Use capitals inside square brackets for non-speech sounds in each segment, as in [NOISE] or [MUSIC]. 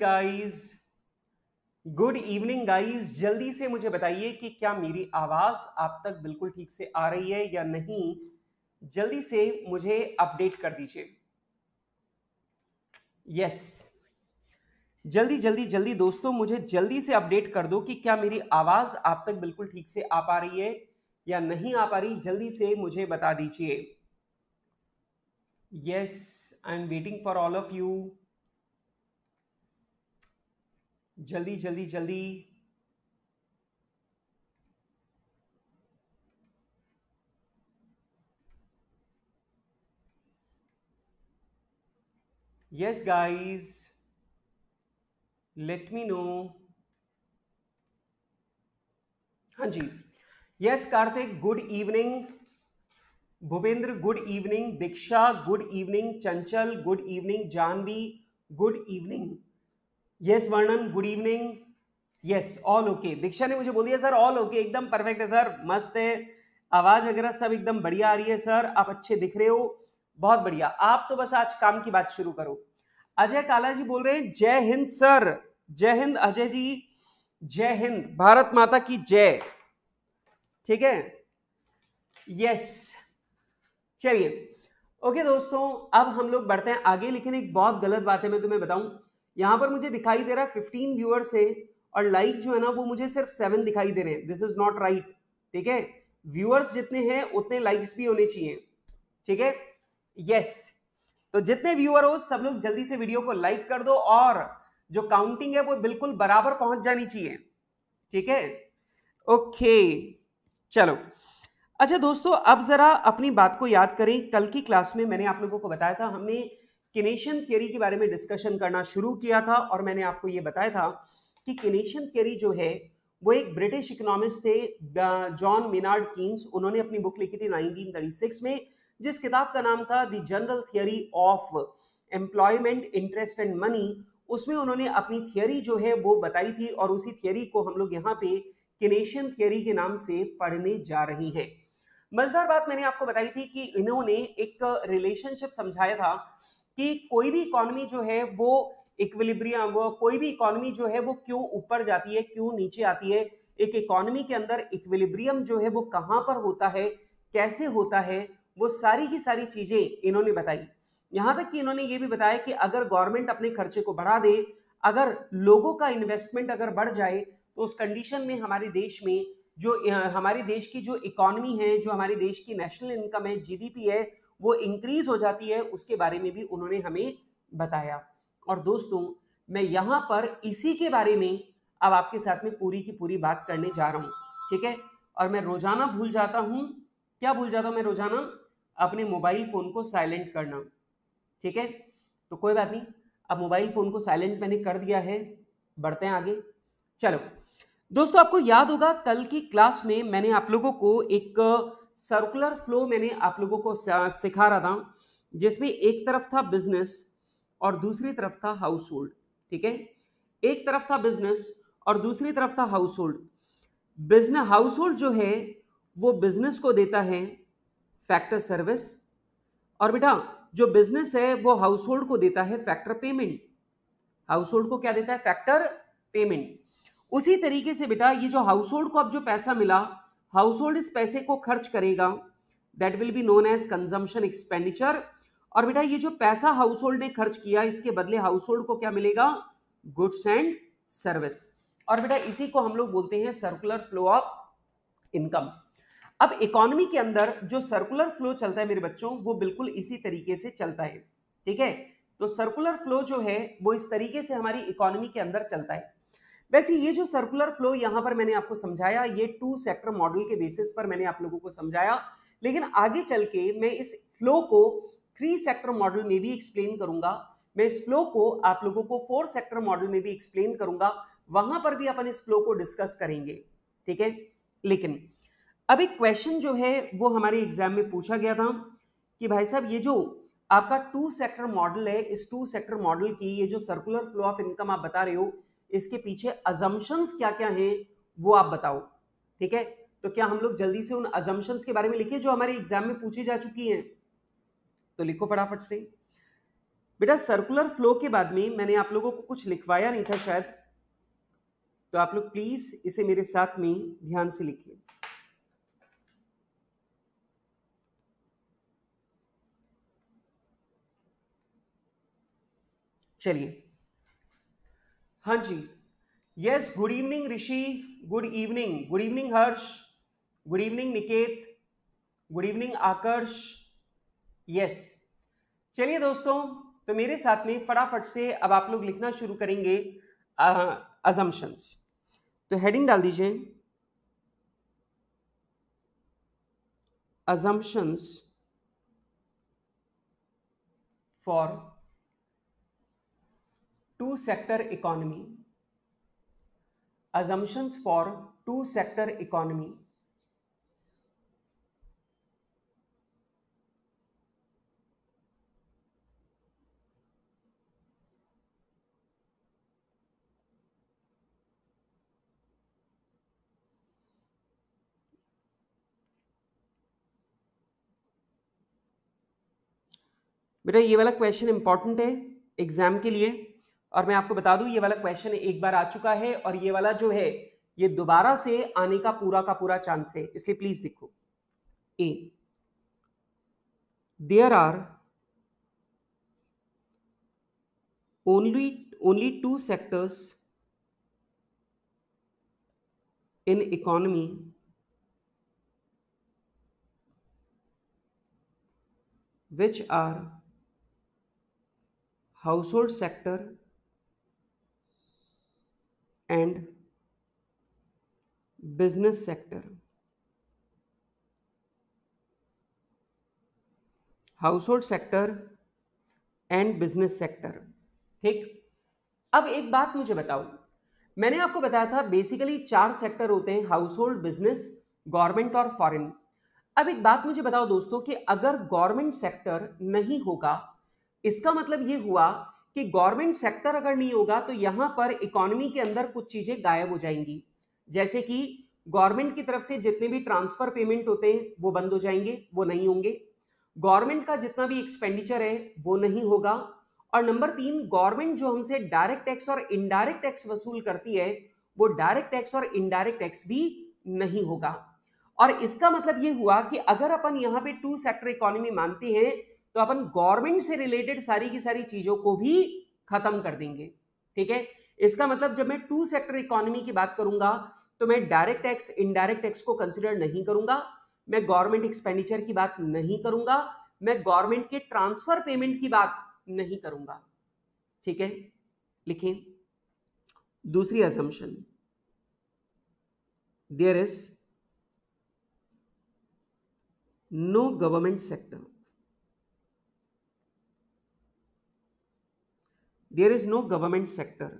Guys good evening guys जल्दी से मुझे बताइए कि क्या मेरी आवाज आप तक बिल्कुल ठीक से आ रही है या नहीं जल्दी से मुझे अपडेट कर दीजिए यस yes. जल्दी जल्दी जल्दी दोस्तों मुझे जल्दी से अपडेट कर दो कि क्या मेरी आवाज आप तक बिल्कुल ठीक से आ पा रही है या नहीं आ पा रही जल्दी से मुझे बता दीजिए yes I am waiting for all of you जल्दी जल्दी जल्दी yes guys let me know हाँ जी yes Kartik good evening Bhupendra good evening Diksha good evening Chanchal good evening Janvi good evening yes Varnan good evening yes all okay Diksha ने मुझे बोल दिया सर ऑल ओके एकदम परफेक्ट है सर मस्त है आवाज वगैरह सब एकदम बढ़िया आ रही है सर आप अच्छे दिख रहे हो बहुत बढ़िया आप तो बस आज काम की बात शुरू करो अजय काला जी बोल रहे हैं जय हिंद सर जय हिंद अजय जी जय हिंद भारत माता की जय ठीक है यस चलिए ओके दोस्तों अब हम लोग बढ़ते हैं आगे लेकिन एक बहुत गलत बात है मैं तुम्हें बताऊं यहां पर मुझे दिखाई दे रहा है फिफ्टीन व्यूअर्स है और लाइक like जो है ना वो मुझे सिर्फ सेवन दिखाई दे रहे हैं दिस इज नॉट राइट ठीक है व्यूअर्स जितने हैं उतने लाइक्स भी होने चाहिए ठीक है यस तो जितने व्यूअर हो सब लोग जल्दी से वीडियो को लाइक कर दो और जो काउंटिंग है वो बिल्कुल बराबर पहुंच जानी चाहिए ठीक है ओके चलो अच्छा दोस्तों अब जरा अपनी बात को याद करें कल की क्लास में मैंने आप लोगों को बताया था हमने किनेशन थियरी के बारे में डिस्कशन करना शुरू किया था और मैंने आपको ये बताया था कि किनेशन थियरी जो है वो एक ब्रिटिश इकोनॉमिस्ट थे जॉन मिनार्ड कीन्स उन्होंने अपनी बुक लिखी थी 1936 में जिस किताब का नाम था the general theory of employment interest and money उसमें उन्होंने अपनी थियरी जो है वो बताई थी और उसी थियरी को हम लोग यहाँ पे किनेशियन थियरी के नाम से पढ़ने जा रही हैं मजेदार बात मैंने आपको बताई थी कि इन्होंने एक रिलेशनशिप समझाया था कि कोई भी इकोनॉमी जो है वो इक्विलिब्रियम वो कोई भी इकोनॉमी जो है वो क्यों ऊपर जाती है क्यों नीचे आती है एक इकोनॉमी के अंदर इक्विलिब्रियम जो है वो कहाँ पर होता है कैसे होता है वो सारी की सारी चीज़ें इन्होंने बताई यहाँ तक कि इन्होंने ये भी बताया कि अगर गवर्नमेंट अपने खर्चे को बढ़ा दे अगर लोगों का इन्वेस्टमेंट अगर बढ़ जाए तो उस कंडीशन में हमारे देश में जो हमारे देश की जो इकॉनमी है जो हमारे देश की नेशनल इनकम है जीडीपी है वो इंक्रीज हो जाती है उसके बारे में भी उन्होंने हमें बताया और दोस्तों मैं यहाँ पर इसी के बारे में अब आपके साथ में पूरी की पूरी बात करने जा रहा हूँ ठीक है और मैं रोजाना भूल जाता हूँ क्या भूल जाता हूँ मैं रोजाना अपने मोबाइल फ़ोन को साइलेंट करना ठीक है तो कोई बात नहीं अब मोबाइल फ़ोन को साइलेंट मैंने कर दिया है बढ़ते हैं आगे चलो दोस्तों आपको याद होगा कल की क्लास में मैंने आप लोगों को एक सर्कुलर फ्लो मैंने आप लोगों को सिखा रहा था जिसमें एक तरफ था बिजनेस और दूसरी तरफ था हाउस होल्ड ठीक है एक तरफ था बिजनेस और दूसरी तरफ था household business household जो है वो बिजनेस को देता है फैक्टर सर्विस और बेटा जो बिजनेस है वो हाउस होल्ड को देता है फैक्टर पेमेंट हाउस होल्ड को क्या देता है फैक्टर पेमेंट उसी तरीके से बेटा ये जो हाउस होल्ड को अब जो पैसा मिला हाउस होल्ड इस पैसे को खर्च करेगा that will be known as consumption expenditure और बेटा ये जो पैसा हाउस होल्ड ने खर्च किया इसके बदले हाउस होल्ड को क्या मिलेगा गुड्स एंड सर्विस और बेटा इसी को हम लोग बोलते हैं सर्कुलर फ्लो ऑफ इनकम अब इकोनॉमी के अंदर जो सर्कुलर फ्लो चलता है मेरे बच्चों वो बिल्कुल इसी तरीके से चलता है ठीक है तो सर्कुलर फ्लो जो है वो इस तरीके से हमारी इकोनॉमी के अंदर चलता है वैसे ये जो सर्कुलर फ्लो यहाँ पर मैंने आपको समझाया ये टू सेक्टर मॉडल के बेसिस पर मैंने आप लोगों को समझाया लेकिन आगे चल के मैं इस फ्लो को थ्री सेक्टर मॉडल में भी एक्सप्लेन करूंगा मैं इस फ्लो को आप लोगों को फोर सेक्टर मॉडल में भी एक्सप्लेन करूंगा वहां पर भी अपन इस फ्लो को डिस्कस करेंगे ठीक है लेकिन अब एक क्वेश्चन जो है वो हमारे एग्जाम में पूछा गया था कि भाई साहब ये जो आपका टू सेक्टर मॉडल है इस टू सेक्टर मॉडल की ये जो सर्कुलर फ्लो ऑफ इनकम आप बता रहे हो इसके पीछे अजम्पन्स क्या क्या हैं वो आप बताओ ठीक है तो क्या हम लोग जल्दी से उन अजम्पन्स के बारे में लिखे जो हमारे एग्जाम में पूछी जा चुकी हैं तो लिखो फटाफट से बेटा सर्कुलर फ्लो के बाद में मैंने आप लोगों को कुछ लिखवाया नहीं था शायद तो आप लोग प्लीज इसे मेरे साथ में ध्यान से लिखिए चलिए हाँ जी yes good evening Rishi good evening good evening Harsh good evening Niket good evening Akarsh yes चलिए दोस्तों तो मेरे साथ में फटाफट से अब आप लोग लिखना शुरू करेंगे अजम्पन्स तो हेडिंग डाल दीजिए assumptions for two sector economy assumptions for two sector economy बेटा ये वाला क्वेश्चन इंपॉर्टेंट है एग्जाम के लिए और मैं आपको बता दूं ये वाला क्वेश्चन एक बार आ चुका है और ये वाला जो है ये दोबारा से आने का पूरा का पूरा चांस है इसलिए प्लीज देखो a there are only only two sectors in economy which are household sector business sector house household sector and business sector ठीक अब एक बात मुझे बताओ मैंने आपको बताया था बेसिकली चार सेक्टर होते हैं हाउस होल्ड बिजनेस गवर्नमेंट और फॉरेन अब एक बात मुझे बताओ दोस्तों कि अगर गवर्नमेंट सेक्टर नहीं होगा इसका मतलब यह हुआ कि गवर्नमेंट सेक्टर अगर नहीं होगा तो यहाँ पर इकोनॉमी के अंदर कुछ चीज़ें गायब हो जाएंगी जैसे कि गवर्नमेंट की तरफ से जितने भी ट्रांसफर पेमेंट होते हैं वो बंद हो जाएंगे वो नहीं होंगे गवर्नमेंट का जितना भी एक्सपेंडिचर है वो नहीं होगा और नंबर तीन गवर्नमेंट जो हमसे डायरेक्ट टैक्स और इनडायरेक्ट टैक्स वसूल करती है वो डायरेक्ट टैक्स और इनडायरेक्ट टैक्स भी नहीं होगा और इसका मतलब ये हुआ कि अगर अपन यहाँ पे टू सेक्टर इकोनॉमी मानते हैं तो अपन गवर्नमेंट से रिलेटेड सारी की सारी चीजों को भी खत्म कर देंगे ठीक है इसका मतलब जब मैं टू सेक्टर इकोनॉमी की बात करूंगा तो मैं डायरेक्ट टैक्स इनडायरेक्ट टैक्स को कंसिडर नहीं करूंगा मैं गवर्नमेंट एक्सपेंडिचर की बात नहीं करूंगा मैं गवर्नमेंट के ट्रांसफर पेमेंट की बात नहीं करूंगा ठीक है लिखिए दूसरी assumption there is no government sector there is no government sector.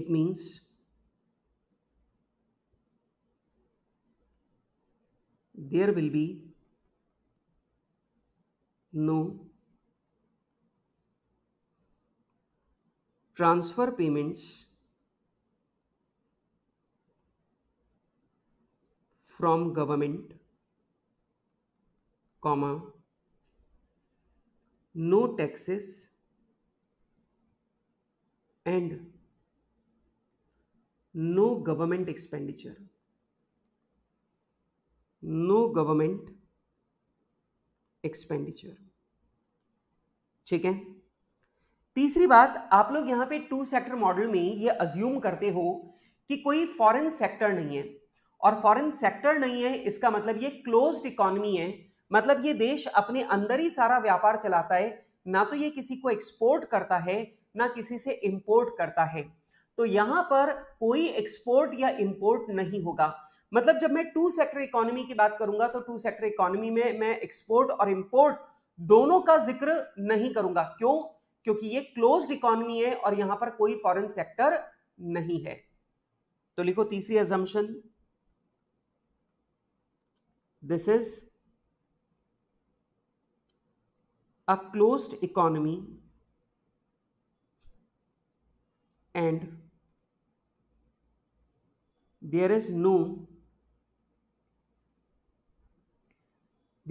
It means there will be no transfer payments from government comma no taxes and no government expenditure no government expenditure ठीक है तीसरी बात आप लोग यहां पे to sector model में ये अज्यूम करते हो कि कोई फॉरेन सेक्टर नहीं है और फॉरेन सेक्टर नहीं है इसका मतलब ये क्लोज्ड इकोनॉमी है मतलब ये देश अपने अंदर ही सारा व्यापार चलाता है ना तो ये किसी को एक्सपोर्ट करता है ना किसी से इम्पोर्ट करता है तो यहां पर कोई एक्सपोर्ट या इम्पोर्ट नहीं होगा मतलब जब मैं टू सेक्टर इकोनॉमी की बात करूंगा तो टू सेक्टर इकोनॉमी में मैं एक्सपोर्ट और इम्पोर्ट दोनों का जिक्र नहीं करूंगा क्यों क्योंकि ये क्लोज्ड इकोनॉमी है और यहां पर कोई फॉरेन सेक्टर नहीं है तो लिखो तीसरी assumption this is a closed economy and there is no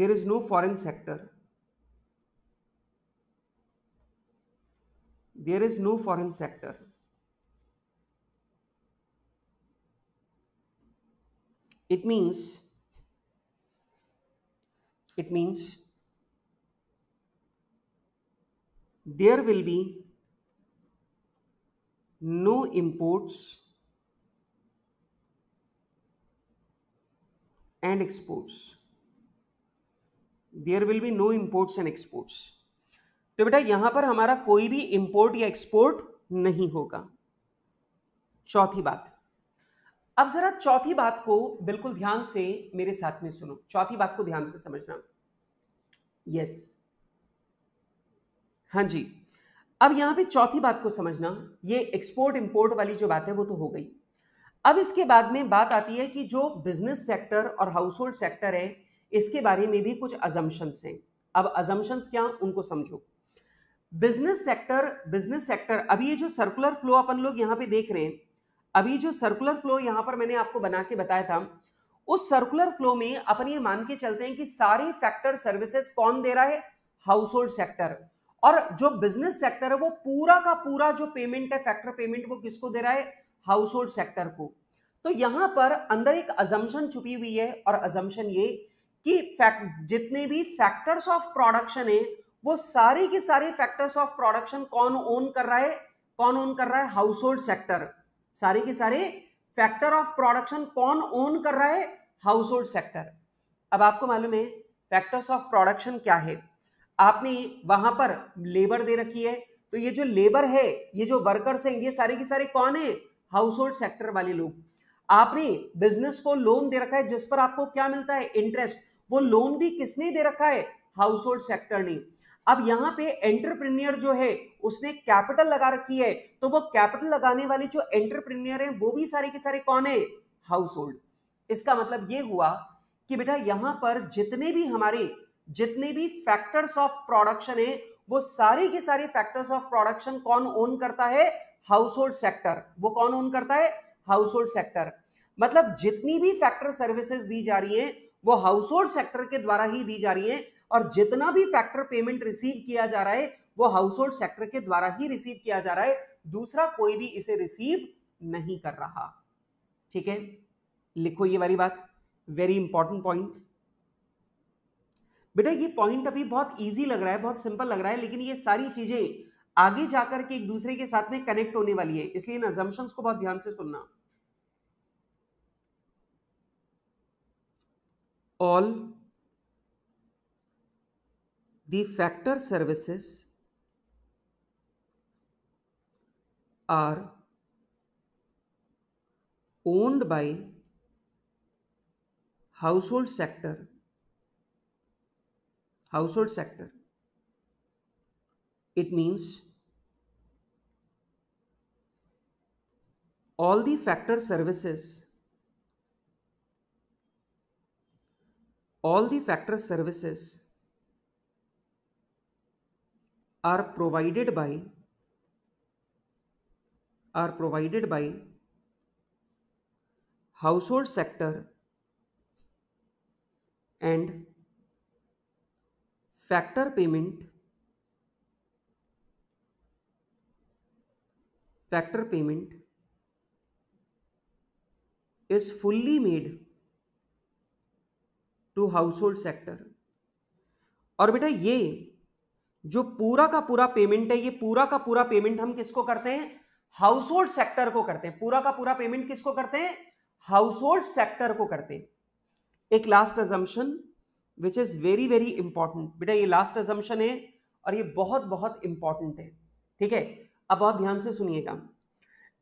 there is no foreign sector there is no foreign sector it means it means there will be no imports and exports there will be no imports and exports तो बेटा यहां पर हमारा कोई भी import या export नहीं होगा चौथी बात अब जरा चौथी बात को बिल्कुल ध्यान से मेरे साथ में सुनो चौथी बात को ध्यान से समझना यस yes. हाँ जी अब यहाँ पे चौथी बात को समझना ये एक्सपोर्ट इम्पोर्ट वाली जो बात है वो तो हो गई अब इसके बाद में बात आती है कि जो बिजनेस सेक्टर और हाउस होल्ड सेक्टर है इसके बारे में भी कुछ अजम्पन्स हैं अब अजम्पन्स क्या उनको समझो बिजनेस सेक्टर बिजनेस सेक्टर अभी ये जो सर्कुलर फ्लो अपन लोग यहाँ पे देख रहे हैं अभी जो सर्कुलर फ्लो यहाँ पर मैंने आपको बना के बताया था उस सर्कुलर फ्लो में अपन ये मान के चलते हैं कि सारे फैक्टर सर्विसेज कौन दे रहा है हाउस होल्ड सेक्टर और जो बिजनेस सेक्टर है वो पूरा का पूरा जो पेमेंट है फैक्टर पेमेंट वो किसको दे रहा है हाउस होल्ड सेक्टर को तो यहां पर अंदर एक अजम्पन छुपी हुई है और अजम्पन ये कि फैक्ट जितने भी फैक्टर्स ऑफ प्रोडक्शन है वो सारे के सारे फैक्टर्स ऑफ प्रोडक्शन कौन ओन कर रहा है कौन ओन कर रहा है हाउस होल्ड सेक्टर सारे के सारे फैक्टर ऑफ प्रोडक्शन कौन ओन कर रहा है हाउस होल्ड सेक्टर अब आपको मालूम है फैक्टर्स ऑफ प्रोडक्शन क्या है आपने वहां पर लेबर दे रखी है तो ये जो लेबर है ये जो वर्कर्स हैं ये सारे के सारे कौन है हाउस होल्ड सेक्टर वाले लोग आपने बिजनेस को लोन दे रखा है जिस पर आपको क्या मिलता है इंटरेस्ट वो लोन भी किसने दे रखा है हाउस होल्ड सेक्टर ने अब यहाँ पे एंटरप्रेन्योर जो है उसने कैपिटल लगा रखी है तो वो कैपिटल लगाने वाले जो एंटरप्रेन्योर हैं वो भी सारे के सारे कौन है हाउस होल्ड इसका मतलब ये हुआ कि बेटा यहाँ पर जितने भी हमारे जितने भी फैक्टर्स ऑफ प्रोडक्शन है वो सारे के सारे फैक्टर्स ऑफ प्रोडक्शन कौन ओन करता है हाउस होल्ड सेक्टर वो कौन ओन करता है हाउस होल्ड सेक्टर मतलब जितनी भी फैक्टर सर्विसेज दी जा रही है वो हाउस होल्ड सेक्टर के द्वारा ही दी जा रही है और जितना भी फैक्टर पेमेंट रिसीव किया जा रहा है वो हाउस होल्ड सेक्टर के द्वारा ही रिसीव किया जा रहा है दूसरा कोई भी इसे रिसीव नहीं कर रहा ठीक है लिखो ये वाली बात वेरी इंपॉर्टेंट पॉइंट बेटा ये पॉइंट अभी बहुत ईजी लग रहा है बहुत सिंपल लग रहा है लेकिन ये सारी चीज़ें आगे जाकर के एक दूसरे के साथ में कनेक्ट होने वाली है इसलिए इन अजम्पन्स को बहुत ध्यान से सुनना all factor services are owned by household sector household sector it means all the factor services all the factor services are provided by are provided by household sector and factor payment factor payment is fully made to household sector और बेटा ये जो पूरा का पूरा payment है ये पूरा का पूरा पेमेंट हम किसको करते हैं हाउस होल्ड सेक्टर को करते हैं पूरा का पूरा पेमेंट किसको करते हैं हाउस होल्ड सेक्टर को करते हैं एक last assumption which is very very important बेटा ये लास्ट एजम्पन है और ये बहुत बहुत इंपॉर्टेंट है ठीक है अब बहुत ध्यान से सुनिएगा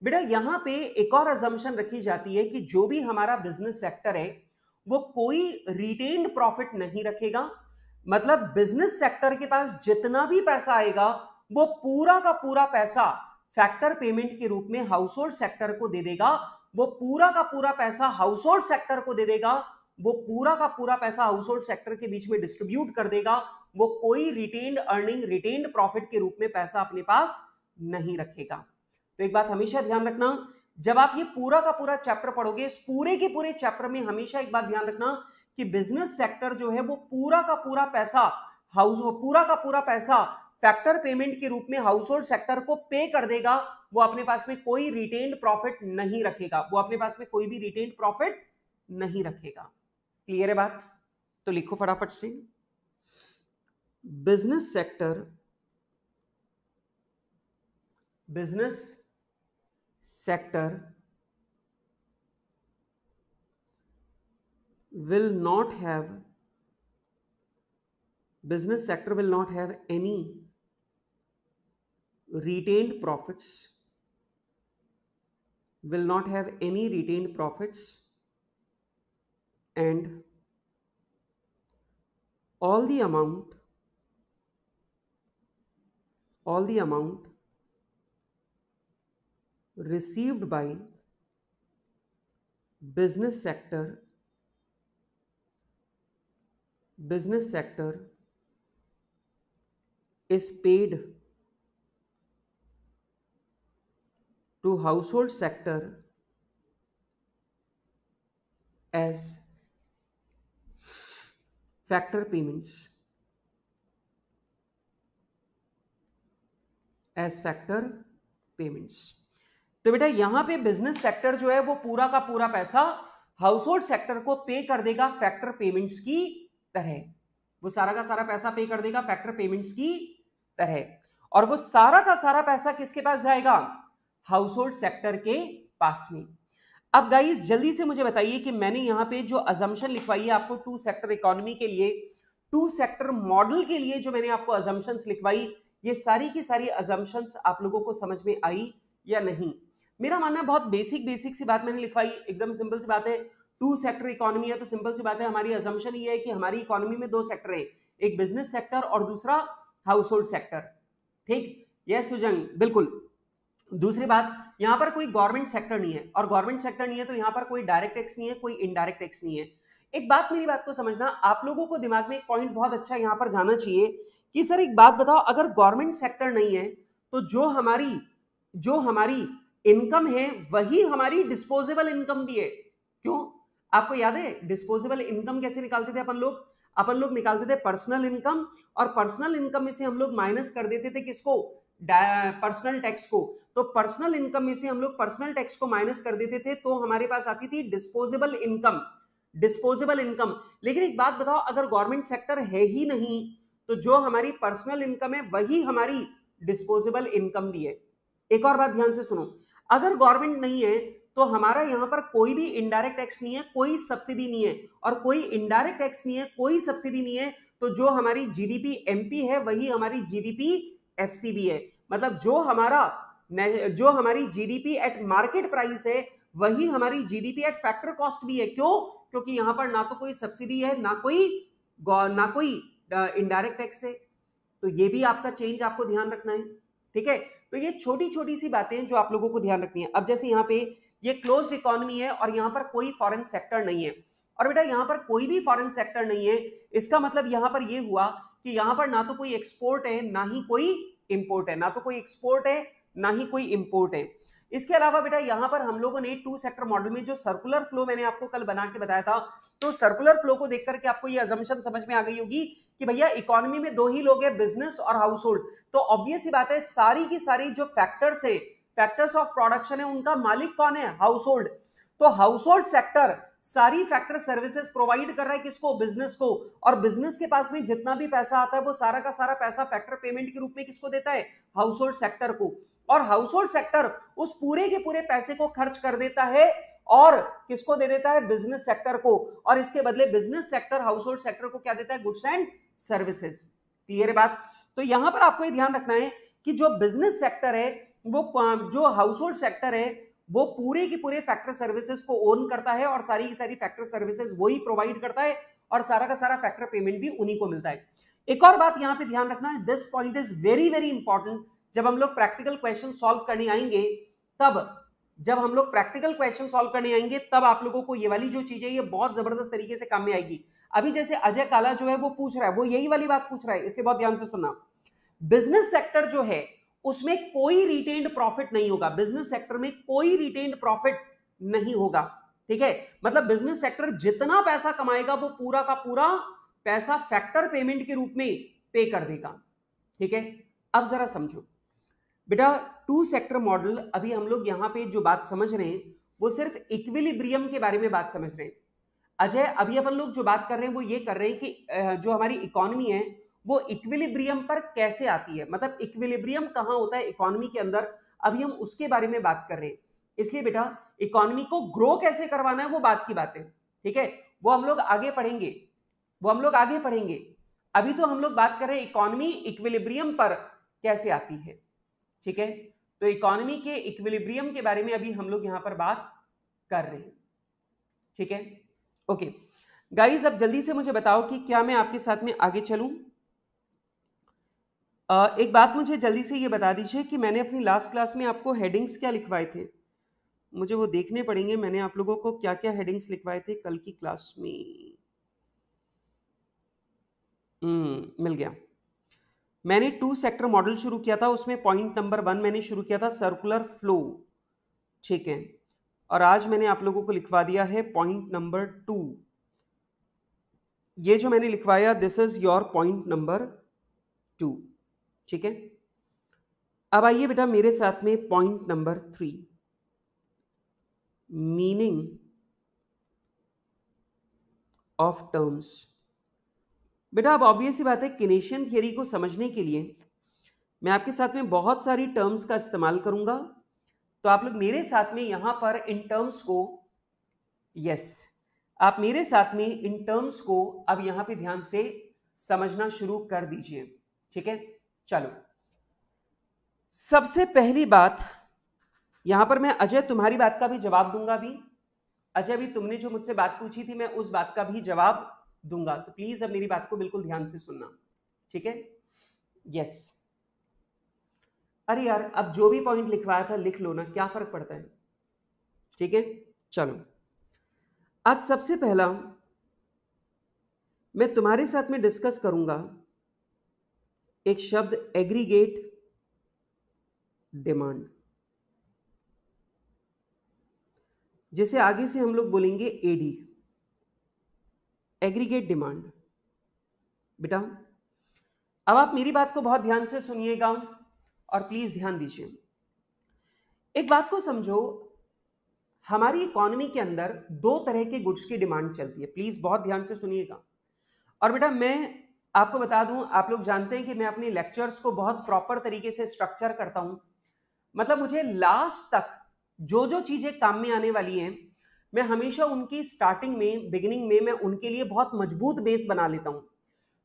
बेटा यहां पे एक और एजम्पन रखी जाती है कि जो भी हमारा बिजनेस सेक्टर है वो कोई रिटेन्ड प्रॉफिट नहीं रखेगा मतलब बिजनेस सेक्टर के पास जितना भी पैसा आएगा वो पूरा का पूरा पैसा फैक्टर पेमेंट के रूप में हाउस होल्ड सेक्टर को दे देगा वो पूरा का पूरा पैसा हाउस होल्ड सेक्टर को दे देगा वो पूरा का पूरा पैसा हाउस होल्ड सेक्टर के बीच में डिस्ट्रीब्यूट कर देगा वो कोई रिटेन्ड अर्निंग रिटेन्ड प्रॉफिट के रूप में पैसा अपने पास नहीं रखेगा तो एक बात हमेशा ध्यान रखना जब आप ये पूरा का पूरा चैप्टर पढ़ोगे इस पूरे के पूरे चैप्टर में हमेशा एक बात ध्यान रखना कि बिजनेस सेक्टर जो है वो पूरा का पूरा पैसा हाउस पूरा का पूरा पैसा फैक्टर पेमेंट के रूप में हाउस होल्ड सेक्टर को पे कर देगा वो अपने पास में कोई रिटेन्ड प्रॉफिट नहीं रखेगा वो अपने पास में कोई भी रिटेन्ड प्रॉफिट नहीं रखेगा क्लियर है बात तो लिखो फटाफट से business sector business sector will not have business sector will not have any retained profits will not have any retained profits and all the amount all the amount received by business sector business sector is paid to household sector as factor payments as factor payments तो बेटा यहां पे business sector जो है वो पूरा का पूरा पैसा हाउस होल्ड सेक्टर को पे कर देगा फैक्टर पेमेंट्स की तरह वो सारा का सारा पैसा पे कर देगा फैक्टर पेमेंट्स की तरह और वो सारा का सारा पैसा किसके पास जाएगा हाउस होल्ड सेक्टर के पास में अब गाइस जल्दी से मुझे बताइए कि मैंने यहां पे जो अजम्पन लिखवाई है आपको टू सेक्टर इकोनॉमी के लिए टू सेक्टर मॉडल के लिए जो मैंने आपको अजम्पन लिखवाई ये सारी की सारी अजम्पन्स आप लोगों को समझ में आई या नहीं मेरा मानना बहुत बेसिक बेसिक सी बात मैंने लिखवाई एकदम सिंपल सी बात है टू सेक्टर इकोनॉमी है तो सिंपल सी बात है हमारी अजम्पन ये है कि हमारी इकोनॉमी में दो सेक्टर है एक बिजनेस सेक्टर और दूसरा हाउस होल्ड सेक्टर ठीक यस सुजंग बिल्कुल दूसरी बात यहां पर कोई गवर्नमेंट सेक्टर नहीं है और गवर्नमेंट सेक्टर नहीं है तो यहाँ पर कोई डायरेक्ट टैक्स नहीं है कोई इनडायरेक्ट टैक्स नहीं है एक बात मेरी बात को समझना आप लोगों को दिमाग में एक पॉइंट बहुत अच्छा यहां पर जाना चाहिए कि सर एक बात बताओ अगर गवर्नमेंट सेक्टर नहीं है तो जो हमारी जो हमारी इनकम है वही हमारी डिस्पोजेबल इनकम भी है क्यों आपको याद है डिस्पोजेबल इनकम कैसे निकालते थे अपन लोग अपन लोग निकालते थे पर्सनल इनकम और पर्सनल इनकम में से हम लोग माइनस कर देते थे किसको पर्सनल टैक्स को तो पर्सनल इनकम में से हम लोग पर्सनल टैक्स को माइनस कर देते थे तो हमारे पास आती थी डिस्पोजेबल इनकम डिस्पोजेबल इनकम लेकिन एक बात बताओ अगर गवर्नमेंट सेक्टर है ही नहीं तो जो हमारी पर्सनल इनकम है वही हमारी डिस्पोजेबल इनकम भी है एक और बात ध्यान से सुनो अगर गवर्नमेंट नहीं है तो हमारा यहां पर कोई भी इनडायरेक्ट टैक्स नहीं है कोई सब्सिडी नहीं है और कोई इनडायरेक्ट टैक्स नहीं है कोई सब्सिडी नहीं है तो जो हमारी जीडीपी एमपी है वही हमारी जीडीपी एफ है मतलब जो हमारा जो हमारी जीडीपी एट मार्केट प्राइस है वही हमारी जीडीपी एट फैक्टर कॉस्ट भी है क्यों क्योंकि यहां पर ना तो कोई सब्सिडी है ना कोई ना कोई इनडायरेक्ट टैक्स है तो ये भी आपका चेंज आपको ध्यान रखना है ठीक है तो ये छोटी छोटी सी बातें जो आप लोगों को ध्यान रखनी है अब जैसे यहाँ पे ये क्लोज इकोनॉमी है और यहाँ पर कोई फॉरेन सेक्टर नहीं है और बेटा यहाँ पर कोई भी फॉरेन सेक्टर नहीं है इसका मतलब यहाँ पर ये हुआ कि यहां पर ना तो कोई एक्सपोर्ट है ना ही कोई इंपोर्ट है ना तो कोई एक्सपोर्ट है ना ही कोई इंपोर्ट है इसके अलावा बेटा यहां पर हम लोगों ने टू सेक्टर मॉडल में जो सर्कुलर फ्लो मैंने आपको कल बना के बताया था तो सर्कुलर फ्लो को देख करके आपको ये अजम्पन समझ में आ गई होगी कि भैया इकोनॉमी में दो ही लोग हैं बिजनेस और हाउस होल्ड तो ऑब्वियस ही बात है सारी की सारी जो फैक्टर्स है फैक्टर्स ऑफ प्रोडक्शन है उनका मालिक कौन है हाउस होल्ड तो हाउस होल्ड सेक्टर सारी फैक्टर सर्विसेज प्रोवाइड कर रहा है किसको बिजनेस को और बिजनेस के पास में जितना भी पैसा आता है वो सारा का सारा पैसा फैक्टर पेमेंट के रूप में किसको देता है हाउस होल्ड सेक्टर को और हाउस होल्ड सेक्टर उस पूरे के पूरे पैसे को खर्च कर देता है और किसको दे देता है बिजनेस सेक्टर को और इसके बदले business sector household sector को क्या देता है गुड्स एंड सर्विसेज क्लियर है बात तो यहां पर आपको ये ध्यान रखना है कि जो बिजनेस सेक्टर है वो जो हाउस होल्ड सेक्टर है वो पूरे के पूरे फैक्टर सर्विसेज को ओन करता है और सारी की सारी फैक्टर सर्विसेज वही प्रोवाइड करता है और सारा का सारा फैक्टर पेमेंट भी उन्हीं को मिलता है एक और बात यहां पे ध्यान रखना है this point is very very important जब हम लोग प्रैक्टिकल क्वेश्चन सॉल्व करने आएंगे तब जब हम लोग प्रैक्टिकल क्वेश्चन सॉल्व करने आएंगे तब आप लोगों को ये वाली जो चीज है ये बहुत जबरदस्त तरीके से काम में आएगी अभी जैसे अजय काला जो है वो पूछ रहा है वो यही वाली बात पूछ रहा है इसलिए बहुत ध्यान से सुनना बिजनेस सेक्टर जो है उसमें कोई रिटेन्ड प्रॉफिट नहीं होगा बिजनेस सेक्टर में कोई रिटेन्ड प्रॉफिट नहीं होगा ठीक है मतलब बिजनेस सेक्टर जितना पैसा कमाएगा वो पूरा का पूरा पैसा फैक्टर पेमेंट के रूप में पे कर देगा ठीक है अब जरा समझो बेटा टू सेक्टर मॉडल अभी हम लोग यहां पे जो बात समझ रहे हैं वो सिर्फ इक्विलिब्रियम के बारे में बात समझ रहे हैं अजय अभी अपन लोग जो बात कर रहे हैं वो ये कर रहे हैं कि जो हमारी इकोनॉमी है वो इक्विलिब्रियम पर कैसे आती है मतलब इक्विलिब्रियम कहाँ होता है इकोनॉमी के अंदर अभी हम उसके बारे में बात कर रहे हैं इसलिए बेटा इकोनॉमी को ग्रो कैसे करवाना है वो बात की बात है ठीक है वो हम लोग आगे पढ़ेंगे वो हम लोग आगे पढ़ेंगे अभी तो हम लोग बात कर रहे हैं इकोनॉमी इक्विलिब्रियम पर कैसे आती है ठीक है तो इकोनॉमी के इक्विलिब्रियम के बारे में अभी हम लोग यहां पर बात कर रहे हैं ठीक है ओके गाइस अब जल्दी से मुझे बताओ कि क्या मैं आपके साथ में आगे चलूं एक बात मुझे जल्दी से ये बता दीजिए कि मैंने अपनी लास्ट क्लास में आपको हेडिंग्स क्या लिखवाए थे मुझे वो देखने पड़ेंगे मैंने आप लोगों को क्या क्या हेडिंग्स लिखवाए थे कल की क्लास में हम्म, मिल गया मैंने टू सेक्टर मॉडल शुरू किया था उसमें पॉइंट नंबर वन मैंने शुरू किया था सर्कुलर फ्लो ठीक है और आज मैंने आप लोगों को लिखवा दिया है पॉइंट नंबर टू ये जो मैंने लिखवाया this is your point number two ठीक है अब आइए बेटा मेरे साथ में point number three meaning of terms बेटा अब ऑब्वियस ही बात है किनेशियन थियरी को समझने के लिए मैं आपके साथ में बहुत सारी टर्म्स का इस्तेमाल करूंगा तो आप लोग मेरे साथ में यहां पर इन टर्म्स को यस आप मेरे साथ में इन टर्म्स को अब यहां पे ध्यान से समझना शुरू कर दीजिए ठीक है चलो सबसे पहली बात यहां पर मैं अजय तुम्हारी बात का भी जवाब दूंगा भी अजय भी तुमने जो मुझसे बात पूछी थी मैं उस बात का भी जवाब दूंगा तो प्लीज अब मेरी बात को बिल्कुल ध्यान से सुनना ठीक है यस अरे यार अब जो भी पॉइंट लिखवाया था लिख लो ना क्या फर्क पड़ता है ठीक है चलो आज सबसे पहला मैं तुम्हारे साथ में डिस्कस करूंगा एक शब्द एग्रीगेट डिमांड जैसे आगे से हम लोग बोलेंगे एडी एग्रीगेट डिमांड बेटा अब आप मेरी बात को बहुत ध्यान से सुनिएगा और प्लीज ध्यान दीजिए एक बात को समझो हमारी इकोनॉमी के अंदर दो तरह के गुड्स की डिमांड चलती है प्लीज बहुत ध्यान से सुनिएगा और बेटा मैं आपको बता दूं आप लोग जानते हैं कि मैं अपने लेक्चर्स को बहुत प्रॉपर तरीके से स्ट्रक्चर करता हूं मतलब मुझे लास्ट तक जो जो चीज़ें काम में आने वाली हैं मैं हमेशा उनकी स्टार्टिंग में बिगिनिंग में मैं उनके लिए बहुत मजबूत बेस बना लेता हूँ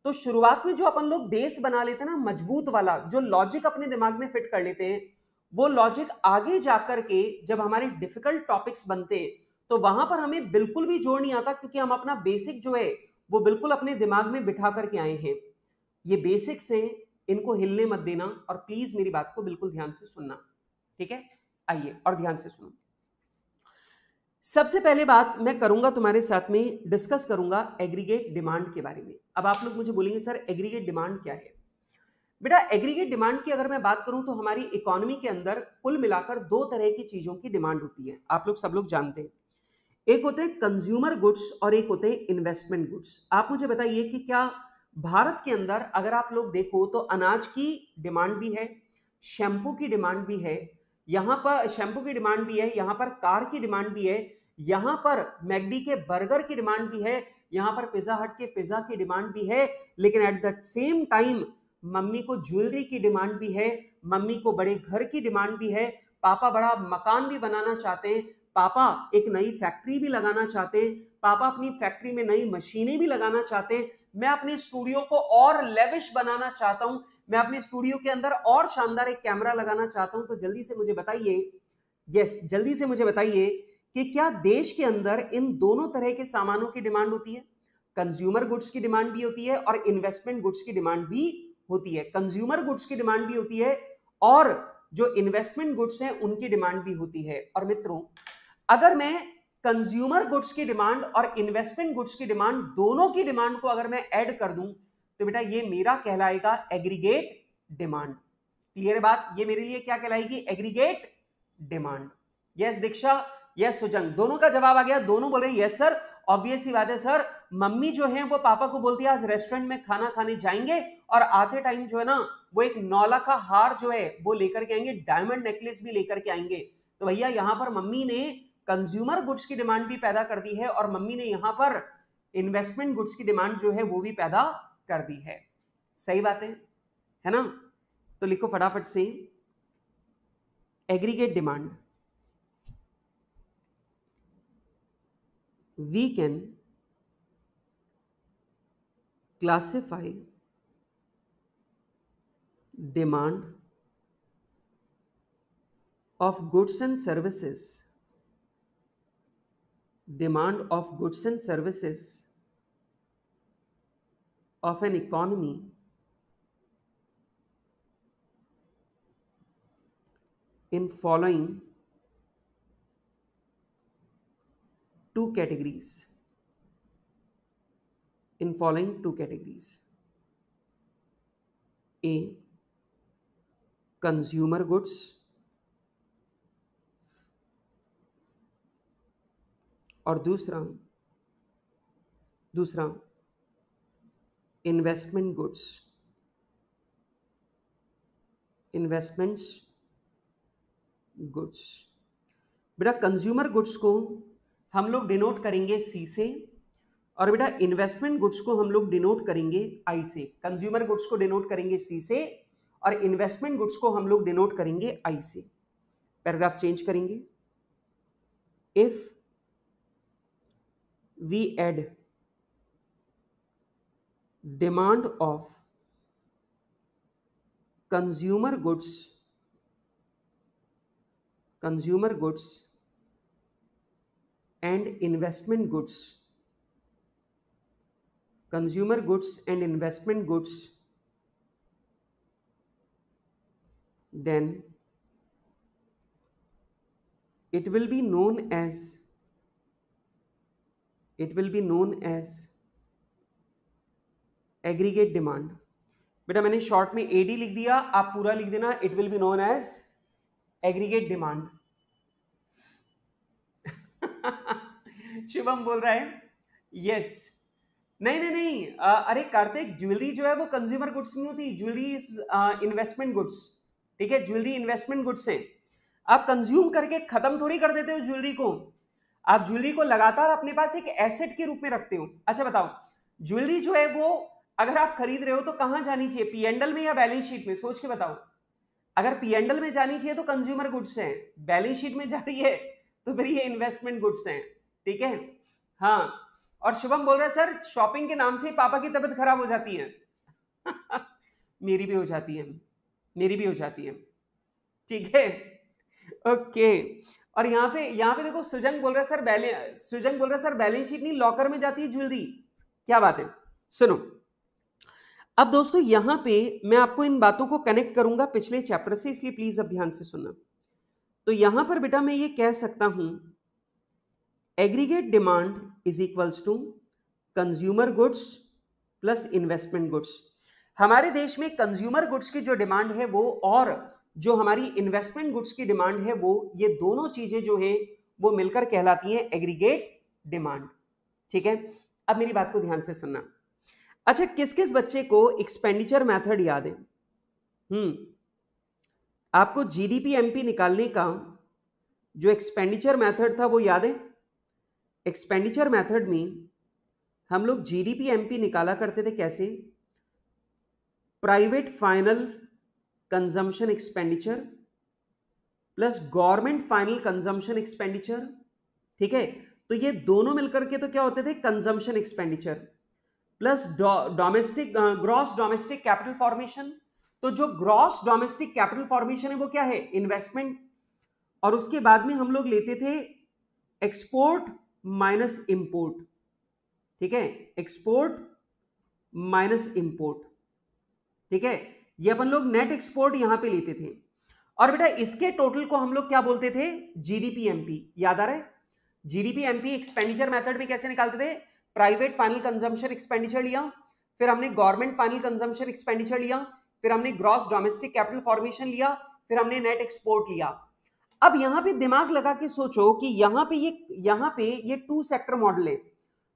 तो शुरुआत में जो अपन लोग बेस बना लेते हैं ना मजबूत वाला जो लॉजिक अपने दिमाग में फिट कर लेते हैं वो लॉजिक आगे जाकर के जब हमारे डिफिकल्ट टॉपिक्स बनते हैं तो वहां पर हमें बिल्कुल भी जोर नहीं आता क्योंकि हम अपना बेसिक जो है वो बिल्कुल अपने दिमाग में बिठा करके आए हैं ये बेसिक्स हैं इनको हिलने मत देना और प्लीज मेरी बात को बिल्कुल ध्यान से सुनना ठीक है आइए और ध्यान से सुनो सबसे पहले बात मैं करूंगा तुम्हारे साथ में डिस्कस करूंगा एग्रीगेट डिमांड के बारे में अब आप लोग मुझे बोलेंगे सर एग्रीगेट डिमांड क्या है बेटा एग्रीगेट डिमांड की अगर मैं बात करूं तो हमारी इकोनॉमी के अंदर कुल मिलाकर दो तरह की चीजों की डिमांड होती है आप लोग सब लोग जानते हैं एक होते हैं कंज्यूमर गुड्स और एक होते हैं इन्वेस्टमेंट गुड्स आप मुझे बताइए कि क्या भारत के अंदर अगर आप लोग देखो तो अनाज की डिमांड भी है शैम्पू की डिमांड भी है यहाँ पर शैम्पू की डिमांड भी है यहाँ पर कार की डिमांड भी है यहाँ पर मैगडी के बर्गर की डिमांड भी है यहाँ पर पिज्जा हट के पिज्जा की डिमांड भी है लेकिन एट द सेम टाइम मम्मी को ज्वेलरी की डिमांड भी है मम्मी को बड़े घर की डिमांड भी है पापा बड़ा मकान भी बनाना चाहते हैं पापा एक नई फैक्ट्री भी लगाना चाहते हैं पापा अपनी फैक्ट्री में नई मशीनें भी लगाना चाहते हैं मैं अपने स्टूडियो को और लेविश बनाना चाहता हूं मैं अपने स्टूडियो के अंदर और शानदार एक कैमरा लगाना चाहता हूं तो जल्दी से मुझे बताइए यस जल्दी से मुझे बताइए कि क्या देश के अंदर इन दोनों तरह के सामानों की डिमांड होती है कंज्यूमर गुड्स की डिमांड भी होती है और इन्वेस्टमेंट गुड्स की डिमांड भी होती है कंज्यूमर गुड्स की डिमांड भी होती है और जो इन्वेस्टमेंट गुड्स हैं उनकी डिमांड भी होती है और मित्रों अगर मैं कंज्यूमर गुड्स की डिमांड और इन्वेस्टमेंट गुड्स की डिमांड दोनों की डिमांड को अगर मैं ऐड कर दूं तो बेटा ये मेरा कहलाएगा एग्रीगेट डिमांड क्लियर बात ये मेरे लिए क्या कहलाएगी aggregate demand yes Diksha yes Sujan दोनों का जवाब आ गया दोनों बोल रहे हैं यस सर ऑब्वियसली बात है सर मम्मी जो है वो पापा को बोलती है आज रेस्टोरेंट में खाना खाने जाएंगे और आते टाइम जो है ना वो एक नौला का हार जो है वो लेकर के आएंगे डायमंड नेकलेस भी लेकर के आएंगे तो भैया यहां पर मम्मी ने कंज्यूमर गुड्स की डिमांड भी पैदा कर दी है और मम्मी ने यहां पर इन्वेस्टमेंट गुड्स की डिमांड जो है वो भी पैदा कर दी है सही बात है है ना तो लिखो फटाफट से aggregate demand we can classify demand of goods and services demand of goods and services of an economy in following two categories in following two categories a consumer goods और दूसरा दूसरा इन्वेस्टमेंट गुड्स इन्वेस्टमेंट्स गुड्स बेटा consumer goods को हम लोग denote करेंगे सी से और बेटा इन्वेस्टमेंट गुड्स को हम लोग डिनोट करेंगे आई से कंज्यूमर गुड्स को डिनोट करेंगे सी से और इन्वेस्टमेंट गुड्स को हम लोग डिनोट करेंगे आई से पैराग्राफ चेंज करेंगे if we add demand of consumer goods consumer goods and investment goods consumer goods and investment goods then it will be known as it will be known as aggregate demand बेटा मैंने short में AD लिख दिया आप पूरा लिख देना it will be known as aggregate demand Shivam बोल रहा है यस नहीं नहीं नहीं अरे कार्तिक ज्वेलरी जो है वो कंज्यूमर गुड्स नहीं होती ज्वेलरी इज इन्वेस्टमेंट गुड्स ठीक है ज्वेलरी इन्वेस्टमेंट गुड्स हैं आप कंज्यूम करके खत्म थोड़ी कर देते हो ज्वेलरी को आप ज्वेलरी को लगातार अपने पास एक एसेट के रूप में रखते हो अच्छा बताओ ज्वेलरी जो है वो अगर आप खरीद रहे हो तो कहां जानी चाहिए पीएनडल में या बैलेंस शीट में सोच के बताओ अगर पीएनडल में जानी चाहिए तो कंज्यूमर गुड्स हैं बैलेंस शीट में जा रही है तो फिर ये इन्वेस्टमेंट गुड्स हैं ठीक है हाँ और शुभम बोल रहे सर शॉपिंग के नाम से पापा की तबियत खराब हो जाती है [LAUGHS] मेरी भी हो जाती है मेरी भी हो जाती है ठीक है ओके और यहाँ पे यहाँ पे देखो सुजंग बोल रहा है सर बैलेंस सुजंग बोल रहा है सर बैलेंस शीट नहीं लॉकर में जाती है ज्वेलरी क्या बात है सुनो अब दोस्तों यहां पे मैं आपको इन बातों को कनेक्ट करूंगा पिछले चैप्टर से इसलिए प्लीज अब ध्यान से सुनना तो यहां पर बेटा मैं ये कह सकता हूं aggregate demand is equals to consumer goods plus investment goods हमारे देश में कंज्यूमर गुड्स की जो डिमांड है वो और जो हमारी इन्वेस्टमेंट गुड्स की डिमांड है वो ये दोनों चीजें जो है वो मिलकर कहलाती हैं एग्रीगेट डिमांड ठीक है अब मेरी बात को ध्यान से सुनना अच्छा किस किस बच्चे को एक्सपेंडिचर मेथड याद है हम्म आपको जीडीपी एमपी निकालने का जो एक्सपेंडिचर मेथड था वो याद है एक्सपेंडिचर मेथड में हम लोग जीडीपी एमपी निकाला करते थे कैसे private final consumption expenditure plus government final consumption expenditure ठीक है तो ये दोनों मिलकर के तो क्या होते थे consumption expenditure plus domestic gross domestic capital formation तो जो ग्रॉस डोमेस्टिक कैपिटल फॉर्मेशन है वो क्या है इन्वेस्टमेंट और उसके बाद में हम लोग लेते थे एक्सपोर्ट माइनस इंपोर्ट ठीक है एक्सपोर्ट माइनस इंपोर्ट ठीक है ये अपन लोग नेट एक्सपोर्ट यहां पे लेते थे और बेटा इसके टोटल को हम लोग क्या बोलते थे जीडीपी एमपी याद आ रहा है जीडीपी एमपी एक्सपेंडिचर मेथड में कैसे निकालते थे प्राइवेट फाइनल कंजम्पशन एक्सपेंडिचर लिया फिर हमने गवर्नमेंट फाइनल कंजम्पशन एक्सपेंडिचर लिया फिर हमने ग्रॉस डोमेस्टिक कैपिटल फॉर्मेशन लिया फिर हमने नेट एक्सपोर्ट लिया अब यहां पे दिमाग लगा के सोचो कि यहां पे ये यहां पे ये टू सेक्टर मॉडल है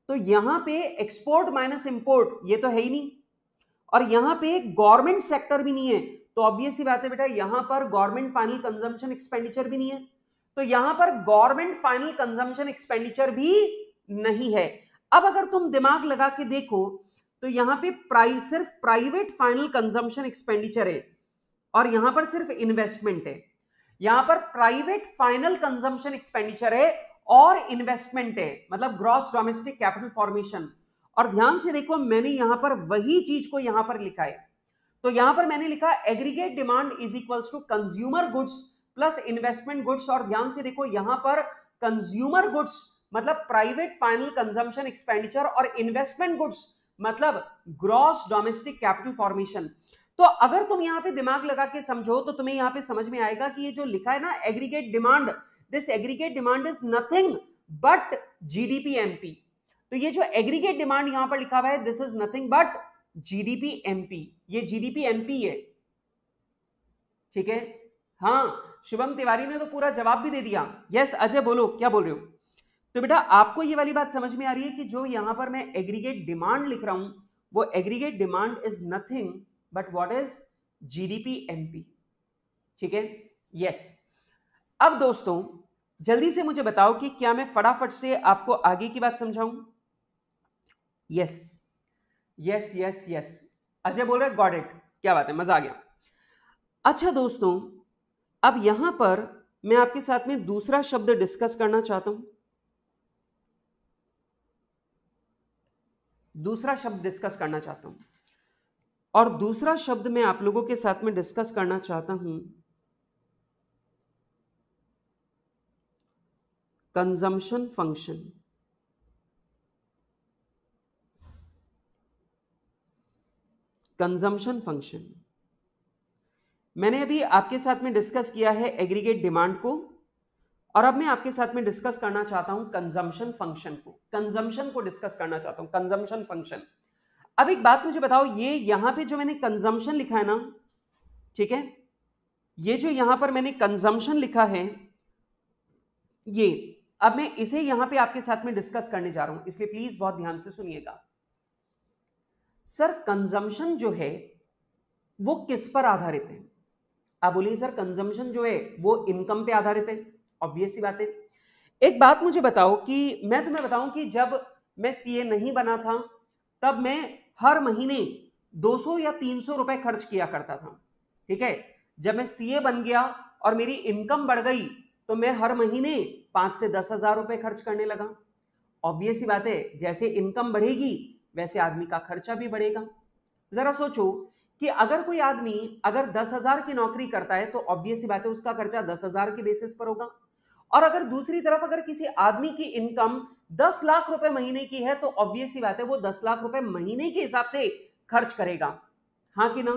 तो यहां पे एक्सपोर्ट माइनस इंपोर्ट ये तो है ही नहीं और यहां पे गवर्नमेंट सेक्टर भी नहीं है तो ऑब्वियस ही बात है बेटा यहां पर गवर्नमेंट फाइनल कंजम्पशन एक्सपेंडिचर भी नहीं है तो यहां पर गवर्नमेंट फाइनल कंजम्पशन एक्सपेंडिचर भी नहीं है अब अगर तुम दिमाग लगा के देखो तो यहां पे प्राइ, सिर्फ प्राइवेट फाइनल कंजम्पशन एक्सपेंडिचर है और यहां पर सिर्फ इन्वेस्टमेंट है यहां पर प्राइवेट फाइनल कंजम्पशन एक्सपेंडिचर है और इन्वेस्टमेंट है मतलब ग्रॉस डोमेस्टिक कैपिटल फॉर्मेशन और ध्यान से देखो मैंने यहां पर वही चीज को यहां पर लिखा है तो यहां पर मैंने लिखा aggregate demand is equals to consumer goods plus investment goods और ध्यान से देखो यहां पर कंज्यूमर गुड्स मतलब प्राइवेट फाइनल कंजम्पशन एक्सपेंडिचर और इन्वेस्टमेंट गुड्स मतलब ग्रॉस डोमेस्टिक कैपिटल फॉर्मेशन तो अगर तुम यहां पे दिमाग लगा के समझो तो तुम्हें यहाँ पे समझ में आएगा कि ये जो लिखा है ना aggregate demand this aggregate demand is nothing but GDP MP तो ये जो एग्रीगेट डिमांड यहां पर लिखा हुआ है this is nothing but GDP MP ये जीडीपी एमपी है ठीक है हाँ शुभम तिवारी ने तो पूरा जवाब भी दे दिया यस अजय बोलो क्या बोल रहे हो तो बेटा आपको ये वाली बात समझ में आ रही है कि जो यहां पर मैं एग्रीगेट डिमांड लिख रहा हूं वो aggregate demand is nothing but what is GDP MP ठीक है यस अब दोस्तों जल्दी से मुझे बताओ कि क्या मैं फटाफट से आपको आगे की बात समझाऊं yes yes yes yes Ajay बोल रहे गॉड इट क्या बात है मजा आ गया अच्छा दोस्तों अब यहां पर मैं आपके साथ में दूसरा शब्द डिस्कस करना चाहता हूं दूसरा शब्द डिस्कस करना चाहता हूं और दूसरा शब्द मैं आप लोगों के साथ में डिस्कस करना चाहता हूं कंजम्पशन फंक्शन कंजम्पशन फंक्शन मैंने अभी आपके साथ में डिस्कस किया है एग्रीगेट डिमांड को और अब मैं आपके साथ में डिस्कस करना चाहता हूं कंजम्पशन फंक्शन को कंजम्पशन को डिस्कस करना चाहता हूं कंजम्पशन फंक्शन अब एक बात मुझे बताओ ये यहां पे जो मैंने कंजम्पशन लिखा है ना ठीक है ये जो यहां पर मैंने कंजम्पशन लिखा है ये अब मैं इसे यहां पे आपके साथ में डिस्कस करने जा रहा हूं इसलिए प्लीज बहुत ध्यान से सुनिएगा सर कंजम्पशन जो है वो किस पर आधारित है आप बोलिए सर कंजम्पशन जो है वो इनकम पे आधारित है ऑब्वियस बात है एक बात मुझे बताओ कि मैं तुम्हें बताऊं कि जब मैं सीए नहीं बना था तब मैं हर महीने 200 या 300 रुपए खर्च किया करता था ठीक है जब मैं सीए बन गया और मेरी इनकम बढ़ गई तो मैं हर महीने पांच से दस हजार रुपए खर्च करने लगा ऑब्वियस बात है जैसे इनकम बढ़ेगी वैसे आदमी का खर्चा भी बढ़ेगा ज़रा सोचो कि अगर कोई आदमी अगर दस हज़ार की नौकरी करता है तो ऑब्वियसली बात है उसका खर्चा दस हज़ार के बेसिस पर होगा और अगर दूसरी तरफ अगर किसी आदमी की इनकम दस लाख रुपए महीने की है तो ऑब्वियसली बात है वो दस लाख रुपए महीने के हिसाब से खर्च करेगा हाँ कि ना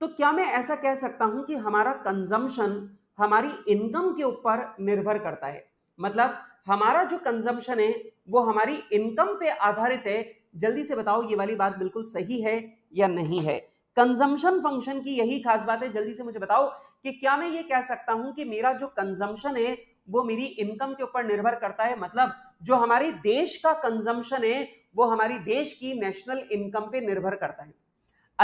तो क्या मैं ऐसा कह सकता हूं कि हमारा कंजम्पशन हमारी इनकम के ऊपर निर्भर करता है मतलब हमारा जो कंजम्पशन है वो हमारी इनकम पे आधारित है जल्दी से बताओ ये वाली बात बिल्कुल सही है या नहीं है कंजम्पशन फंक्शन की यही खास बात है जल्दी से मुझे बताओ कि क्या मैं ये कह सकता हूं कि मेरा जो कंजम्पशन है वो मेरी इनकम के ऊपर निर्भर करता है मतलब जो हमारे देश का कंजम्पशन है वो हमारी देश की नेशनल इनकम पे निर्भर करता है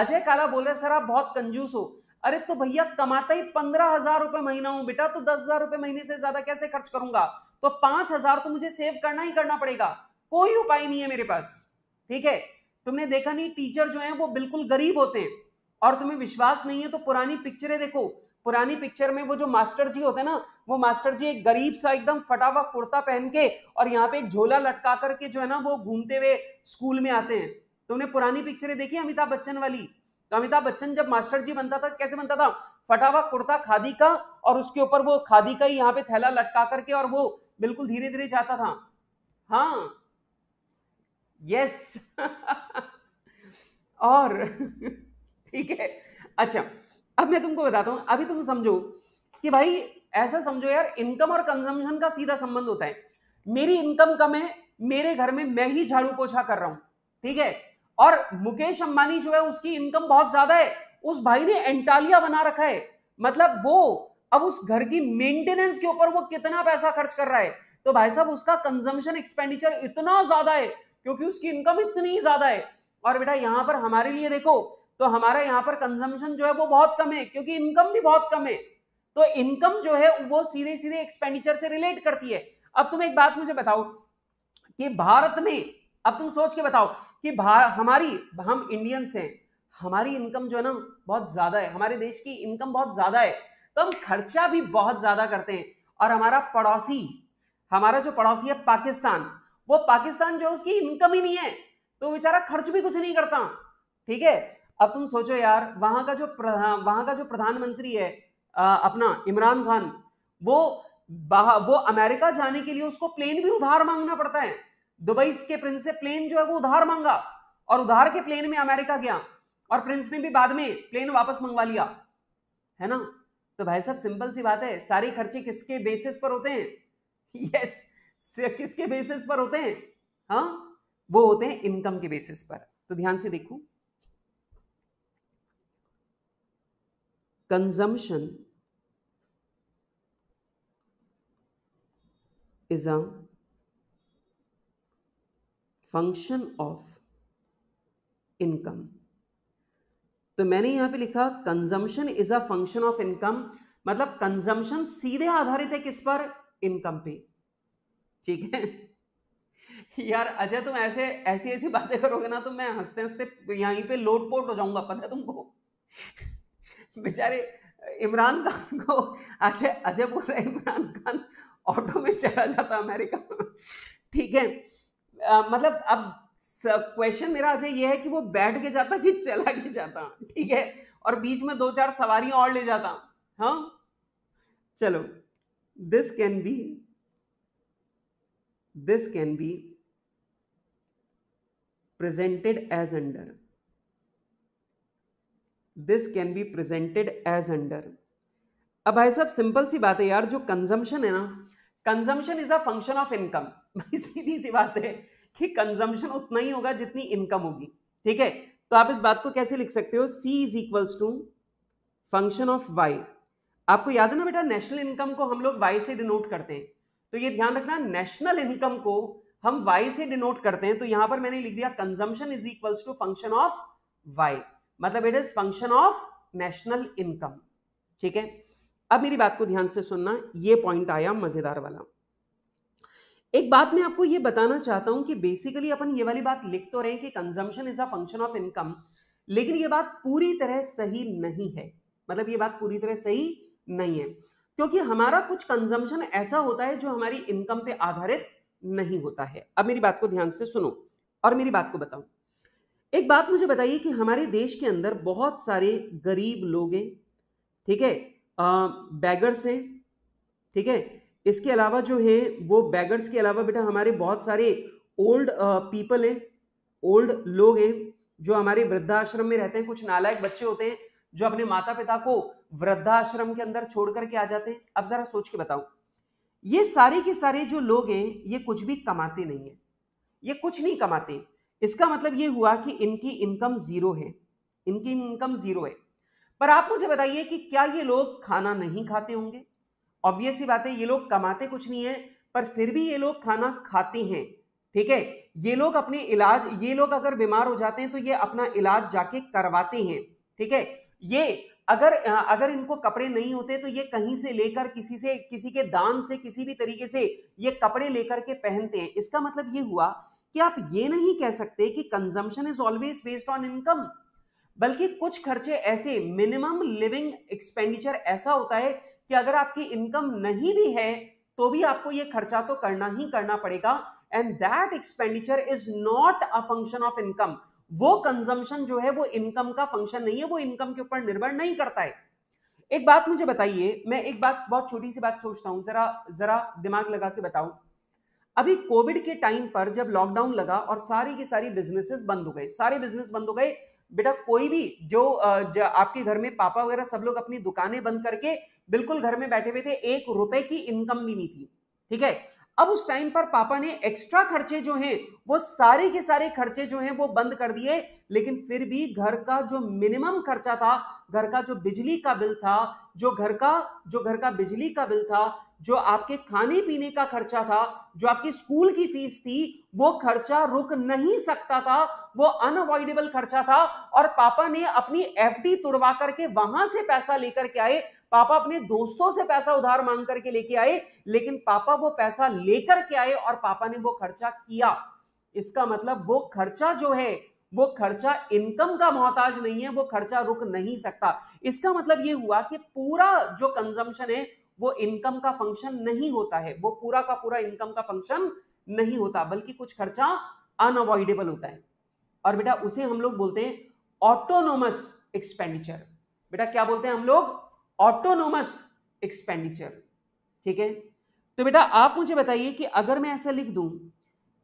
अजय काला बोल रहे सर आप बहुत कंजूस हो अरे तो भैया कमाता ही पंद्रह हजार रुपए महीना हूं बेटा तो दस हजार रुपए महीने से ज्यादा कैसे खर्च करूंगा तो पांच हजार तो मुझे सेव करना ही करना पड़ेगा कोई उपाय नहीं है मेरे पास ठीक है तुमने देखा नहीं टीचर जो है वो बिल्कुल गरीब होते हैं और तुम्हें विश्वास नहीं है तो पुरानी पिक्चरें देखो पुरानी पिक्चर में वो जो मास्टर जी होते हैं ना वो मास्टर जी एक गरीब सा एकदम फटावा कुर्ता पहन के और यहाँ पे एक झोला लटका करके जो है ना वो घूमते हुए स्कूल में आते हैं तुमने पुरानी पिक्चरें देखी अमिताभ बच्चन वाली तो अमिताभ बच्चन जब मास्टर जी बनता था कैसे बनता था फटावा कुर्ता खादी का और उसके ऊपर वो खादी का ही यहाँ पे थैला लटका करके और वो बिल्कुल धीरे धीरे जाता था हाँ यस और ठीक है अच्छा अब मैं तुमको बताता हूं अभी तुम समझो कि भाई ऐसा समझो यार इनकम और कंजम्पशन का सीधा संबंध होता है मेरी इनकम कम है मेरे घर में मैं ही झाड़ू पोछा कर रहा हूं ठीक है और मुकेश अंबानी जो है उसकी इनकम बहुत ज्यादा है उस भाई ने एंटालिया बना रखा है मतलब वो अब उस घर की मेंटेनेंस के ऊपर वो कितना पैसा खर्च कर रहा है तो भाई साहब उसका कंजम्पशन एक्सपेंडिचर इतना ज्यादा है क्योंकि उसकी इनकम इतनी ज्यादा है और बेटा यहाँ पर हमारे लिए देखो तो हमारा यहाँ पर कंजम्पशन जो है वो बहुत कम है क्योंकि इनकम भी बहुत कम है तो इनकम जो है वो सीधे सीधे एक्सपेंडिचर से रिलेट करती है अब तुम एक बात मुझे बताओ कि भारत में अब तुम सोच के बताओ कि हमारी हम इंडियंस हैं हमारी इनकम जो है ना बहुत ज्यादा है हमारे देश की इनकम बहुत ज्यादा है तो हम खर्चा भी बहुत ज्यादा करते हैं और हमारा पड़ोसी हमारा जो पड़ोसी है पाकिस्तान वो पाकिस्तान जो उसकी इनकम ही नहीं है तो बेचारा खर्च भी कुछ नहीं करता ठीक है अब तुम सोचो यार वहां का जो हाँ, वहां का जो प्रधानमंत्री है आ, अपना इमरान खान वो वो अमेरिका जाने के लिए उसको प्लेन भी उधार मांगना पड़ता है दुबई के प्रिंस से प्लेन जो है वो उधार मांगा और उधार के प्लेन में अमेरिका गया और प्रिंस ने भी बाद में प्लेन वापस मंगवा लिया है ना तो भाई साहब सिंपल सी बात है सारे खर्चे किसके बेसिस पर होते हैं यस [LAUGHS] yes, किसके बेसिस पर होते हैं हा वो होते हैं इनकम के बेसिस पर तो ध्यान से देखो consumption is a function of income तो मैंने यहां पे लिखा consumption is a function of income मतलब कंजम्पशन सीधे आधारित है किस पर इनकम पे ठीक है यार अजय तुम ऐसे ऐसी ऐसी बातें करोगे ना तो मैं हंसते हंसते यहीं पे पोट हो जाऊंगा पता है तुमको बेचारे इमरान खान को अजय अजय बोल रहे इमरान खान ऑटो में चला जाता अमेरिका ठीक है आ, मतलब अब क्वेश्चन मेरा अजय ये है कि वो बैठ के जाता कि चला के जाता ठीक है और बीच में दो चार सवारियां और ले जाता हाँ चलो this can be this can be presented as under this can be presented as under अब भाई साहब सिंपल सी बात है यार जो कंजम्पशन है ना consumption is a function of income सीधी सी बात है कि कंजम्पशन उतना ही होगा जितनी इनकम होगी ठीक है तो आप इस बात को कैसे लिख सकते हो C is equals to function of Y आपको याद है ना बेटा नेशनल इनकम को हम लोग वाई से डिनोट करते हैं तो ये ध्यान रखना नेशनल इनकम को हम वाई से डिनोट करते हैं तो यहां पर मैंने लिख दिया consumption is equals to function of Y मतलब it is function of national income ठीक है अब मेरी बात को ध्यान से सुनना ये पॉइंट आया मजेदार वाला एक बात मैं आपको ये बताना चाहता हूं कि बेसिकली अपन ये वाली बात लिख तो रहे हैं कि consumption is a function of income लेकिन ये बात पूरी तरह सही नहीं है मतलब ये बात पूरी तरह सही नहीं है क्योंकि हमारा कुछ कंजम्पशन ऐसा होता है जो हमारी इनकम पे आधारित नहीं होता है अब मेरी बात को ध्यान से सुनो और मेरी बात को बताओ एक बात मुझे बताइए कि हमारे देश के अंदर बहुत सारे गरीब लोग हैं ठीक है बैगर्स हैं ठीक है इसके अलावा जो है वो बैगर्स के अलावा बेटा हमारे बहुत सारे ओल्ड पीपल हैं ओल्ड लोग हैं जो हमारे वृद्धाश्रम में रहते हैं कुछ नालायक बच्चे होते हैं जो अपने माता पिता को वृद्धाश्रम के अंदर छोड़ करके आ जाते हैं अब जरा सोच के बताओ ये सारे के सारे जो लोग हैं ये कुछ भी कमाते नहीं है ये कुछ नहीं कमाते इसका मतलब ये हुआ कि इनकी इनकम जीरो है इनकी इनकम जीरो है पर आप मुझे बताइए कि क्या ये लोग खाना नहीं खाते होंगे ऑब्वियस ही बात है ये लोग कमाते कुछ नहीं है पर फिर भी ये लोग खाना खाते हैं ठीक है ये लोग अपने इलाज ये लोग अगर बीमार हो जाते हैं तो ये अपना इलाज जाके करवाते हैं ठीक है ये अगर अगर इनको कपड़े नहीं होते तो ये कहीं से लेकर किसी से किसी के दान से किसी भी तरीके से ये कपड़े लेकर के पहनते हैं इसका मतलब ये हुआ कि आप ये नहीं कह सकते कि consumption is always based on income बल्कि कुछ खर्चे ऐसे मिनिमम लिविंग एक्सपेंडिचर ऐसा होता है कि अगर आपकी इनकम नहीं भी है तो भी आपको ये खर्चा तो करना ही करना पड़ेगा and that expenditure is not a function of income वो कंजम्पशन जो है वो इनकम का फंक्शन नहीं है वो इनकम के ऊपर निर्भर नहीं करता है एक बात मुझे बताइए मैं एक बात बहुत छोटी सी बात सोचता हूँ जरा जरा दिमाग लगा के बताऊं अभी कोविड के टाइम पर जब लॉकडाउन लगा और सारी की सारी बिजनेसेस बंद हो गए सारे बिजनेस बंद हो गए बेटा कोई भी जो आपके घर में पापा वगैरह सब लोग अपनी दुकानें बंद करके बिल्कुल घर में बैठे हुए थे एक रुपए की इनकम भी नहीं थी ठीक है अब उस टाइम पर पापा ने एक्स्ट्रा खर्चे जो हैं वो सारे के सारे खर्चे जो हैं वो बंद कर दिए लेकिन फिर भी घर का जो मिनिमम खर्चा था घर का जो बिजली का बिल था जो घर का जो घर का बिजली का बिल था जो आपके खाने पीने का खर्चा था जो आपकी स्कूल की फीस थी वो खर्चा रुक नहीं सकता था वो अनअवॉइडेबल खर्चा था और पापा ने अपनी एफडी तुड़वा करके वहां से पैसा लेकर के आए पापा अपने दोस्तों से पैसा उधार मांग करके लेके आए लेकिन पापा वो पैसा लेकर के आए और पापा ने वो खर्चा किया इसका मतलब वो खर्चा जो है वो खर्चा इनकम का मोहताज नहीं है वो खर्चा रुक नहीं सकता इसका मतलब ये हुआ कि पूरा जो कंजम्पशन है वो इनकम का फंक्शन नहीं होता है वो पूरा का पूरा इनकम का फंक्शन नहीं होता बल्कि कुछ खर्चा अनअवॉइडेबल होता है और बेटा उसे हम लोग बोलते हैं ऑटोनोमस एक्सपेंडिचर बेटा क्या बोलते हैं हम लोग ऑटोनोमस एक्सपेंडिचर ठीक है तो बेटा आप मुझे बताइए कि अगर मैं ऐसा लिख दूं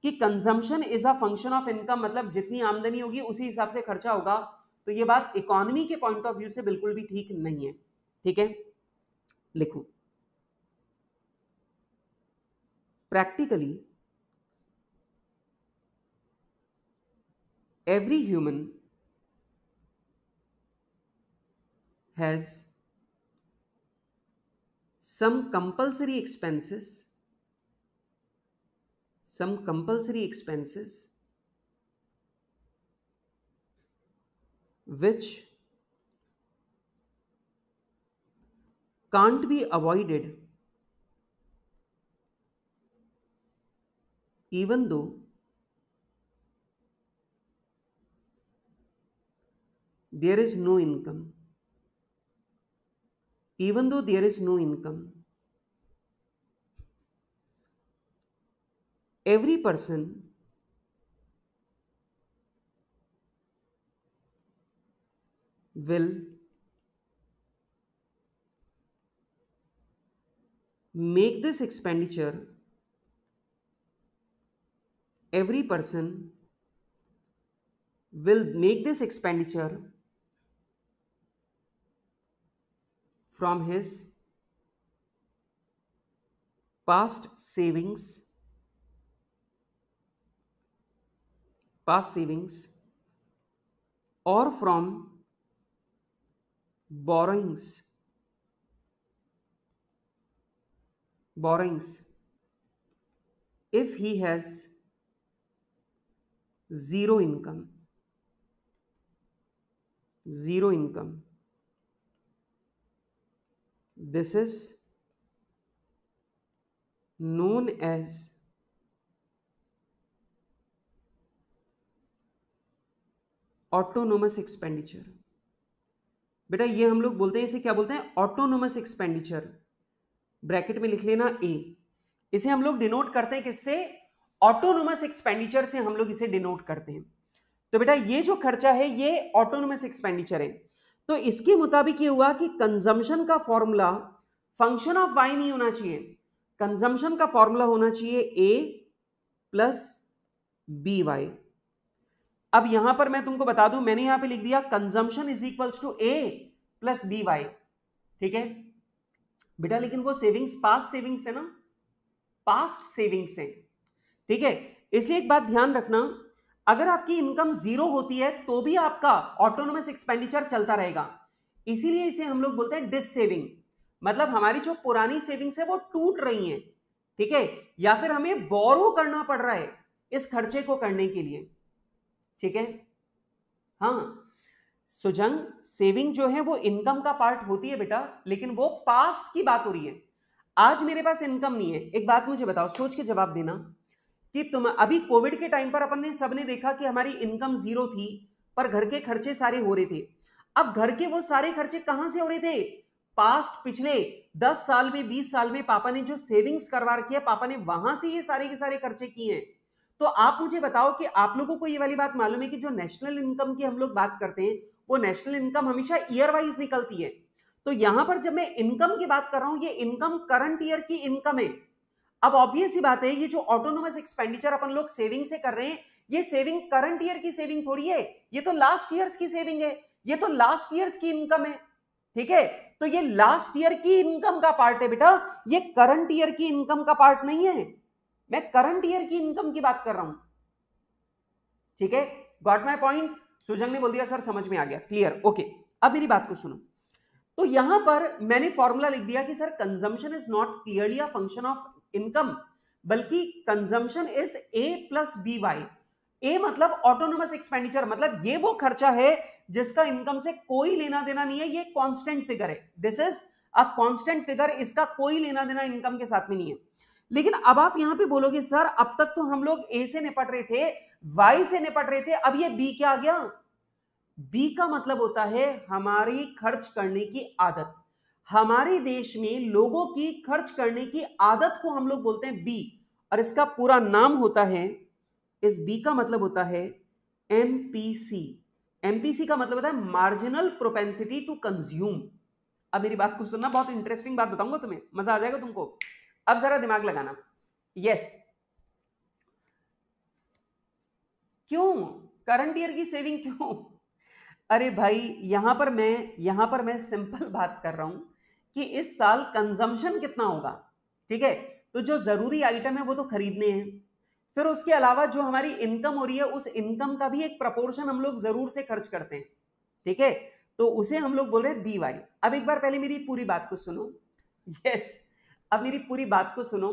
कि consumption is a function of income मतलब जितनी आमदनी होगी उसी हिसाब से खर्चा होगा तो ये बात इकोनॉमी के पॉइंट ऑफ व्यू से बिल्कुल भी ठीक नहीं है ठीक है लिखो practically every human has some compulsory expenses some compulsory expenses which can't be avoided even though there is no income even though there is no income. Every person will make this expenditure every person will make this expenditure from his past savings past savings or from borrowings borrowings if he has zero income zero income this is known as autonomous expenditure बेटा ये हम लोग बोलते हैं इसे क्या बोलते हैं ऑटोनोमस एक्सपेंडिचर ब्रैकेट में लिख लेना ए इसे हम लोग डिनोट करते हैं किससे ऑटोनोमस एक्सपेंडिचर से हम लोग इसे डिनोट करते हैं तो बेटा ये जो खर्चा है ये ऑटोनोमस एक्सपेंडिचर है तो इसके मुताबिक ये हुआ कि कंजम्पशन का फॉर्मूला फंक्शन ऑफ वाई नहीं होना चाहिए कंजम्पशन का फॉर्मूला होना चाहिए ए प्लस बी वाई अब यहां पर मैं तुमको बता दूं मैंने यहां पे लिख दिया consumption is equals to A plus B Y ठीक है बेटा लेकिन वो सेविंग्स पास्ट सेविंग्स है ना पास्ट सेविंग्स है ठीक है इसलिए एक बात ध्यान रखना अगर आपकी इनकम जीरो होती है तो भी आपका ऑटोनोमस एक्सपेंडिचर चलता रहेगा इसीलिए इसे हम लोग बोलते हैं डिस सेविंग मतलब हमारी जो पुरानी सेविंग्स है वो टूट रही है ठीक है या फिर हमें बोरो करना पड़ रहा है इस खर्चे को करने के लिए ठीक है हाँ सुजंग सेविंग जो है वो इनकम का पार्ट होती है बेटा लेकिन वो पास्ट की बात हो रही है आज मेरे पास इनकम नहीं है एक बात मुझे बताओ सोच के जवाब देना कि तुम अभी कोविड के टाइम पर अपन ने सबने देखा कि हमारी इनकम जीरो थी पर घर के खर्चे सारे हो रहे थे अब घर के वो सारे खर्चे कहां से हो रहे थे पास्ट पिछले दस साल में बीस साल में पापा ने जो सेविंग्स करवा रखी है पापा ने वहां से ये सारे के सारे खर्चे किए हैं तो आप मुझे बताओ कि आप लोगों को ये वाली बात मालूम है कि जो नेशनल इनकम की हम लोग बात करते हैं वो नेशनल इनकम हमेशा ईयर वाइज निकलती है तो यहां पर जब मैं इनकम की बात कर रहा हूं ये इनकम करंट ईयर की इनकम है अब ऑब्वियस ही बात है ये जो ऑटोनोमस एक्सपेंडिचर अपन लोग सेविंग से कर रहे हैं ये सेविंग करंट ईयर की सेविंग थोड़ी है ये तो लास्ट ईयर की सेविंग है ये तो लास्ट ईयर की इनकम है ठीक है तो ये लास्ट ईयर की इनकम का पार्ट है बेटा ये करंट ईयर की इनकम का पार्ट नहीं है मैं करंट ईयर की इनकम की बात कर रहा हूं ठीक है गॉट माई पॉइंट सुजंग ने बोल दिया सर समझ में आ गया क्लियर ओके अब मेरी बात को सुनो तो यहां पर मैंने फॉर्मूला लिख दिया कि sir consumption is not clearly a function of income बल्कि consumption is A plus B Y A मतलब ऑटोनोमस एक्सपेंडिचर मतलब ये वो खर्चा है जिसका इनकम से कोई लेना देना नहीं है ये कांस्टेंट फिगर है this is a constant figure इसका कोई लेना देना इनकम के साथ में नहीं है लेकिन अब आप यहां पे बोलोगे सर अब तक तो हम लोग ए से निपट रहे थे वाई से निपट रहे थे अब ये बी क्या आ गया बी का मतलब होता है हमारी खर्च करने की आदत हमारे देश में लोगों की खर्च करने की आदत को हम लोग बोलते हैं बी और इसका पूरा नाम होता है इस बी का मतलब होता है M P C M P C का मतलब होता है मार्जिनल प्रोपेंसिटी टू कंज्यूम अब मेरी बात को सुनना बहुत इंटरेस्टिंग बात बताऊंगा तुम्हें मजा आ जाएगा तुमको अब जरा दिमाग लगाना यस क्यों करंट ईयर की सेविंग क्यों अरे भाई यहां पर मैं यहां पर मैं सिंपल [LAUGHS] बात कर रहा हूं कि इस साल कंजम्पशन कितना होगा ठीक है तो जो ज़रूरी आइटम है वो तो खरीदने हैं फिर उसके अलावा जो हमारी इनकम हो रही है उस इनकम का भी एक प्रपोर्शन हम लोग ज़रूर से खर्च करते हैं ठीक है तो उसे हम लोग बोल रहे हैं बी वाई अब एक बार पहले मेरी पूरी बात को सुनो यस अब मेरी पूरी बात को सुनो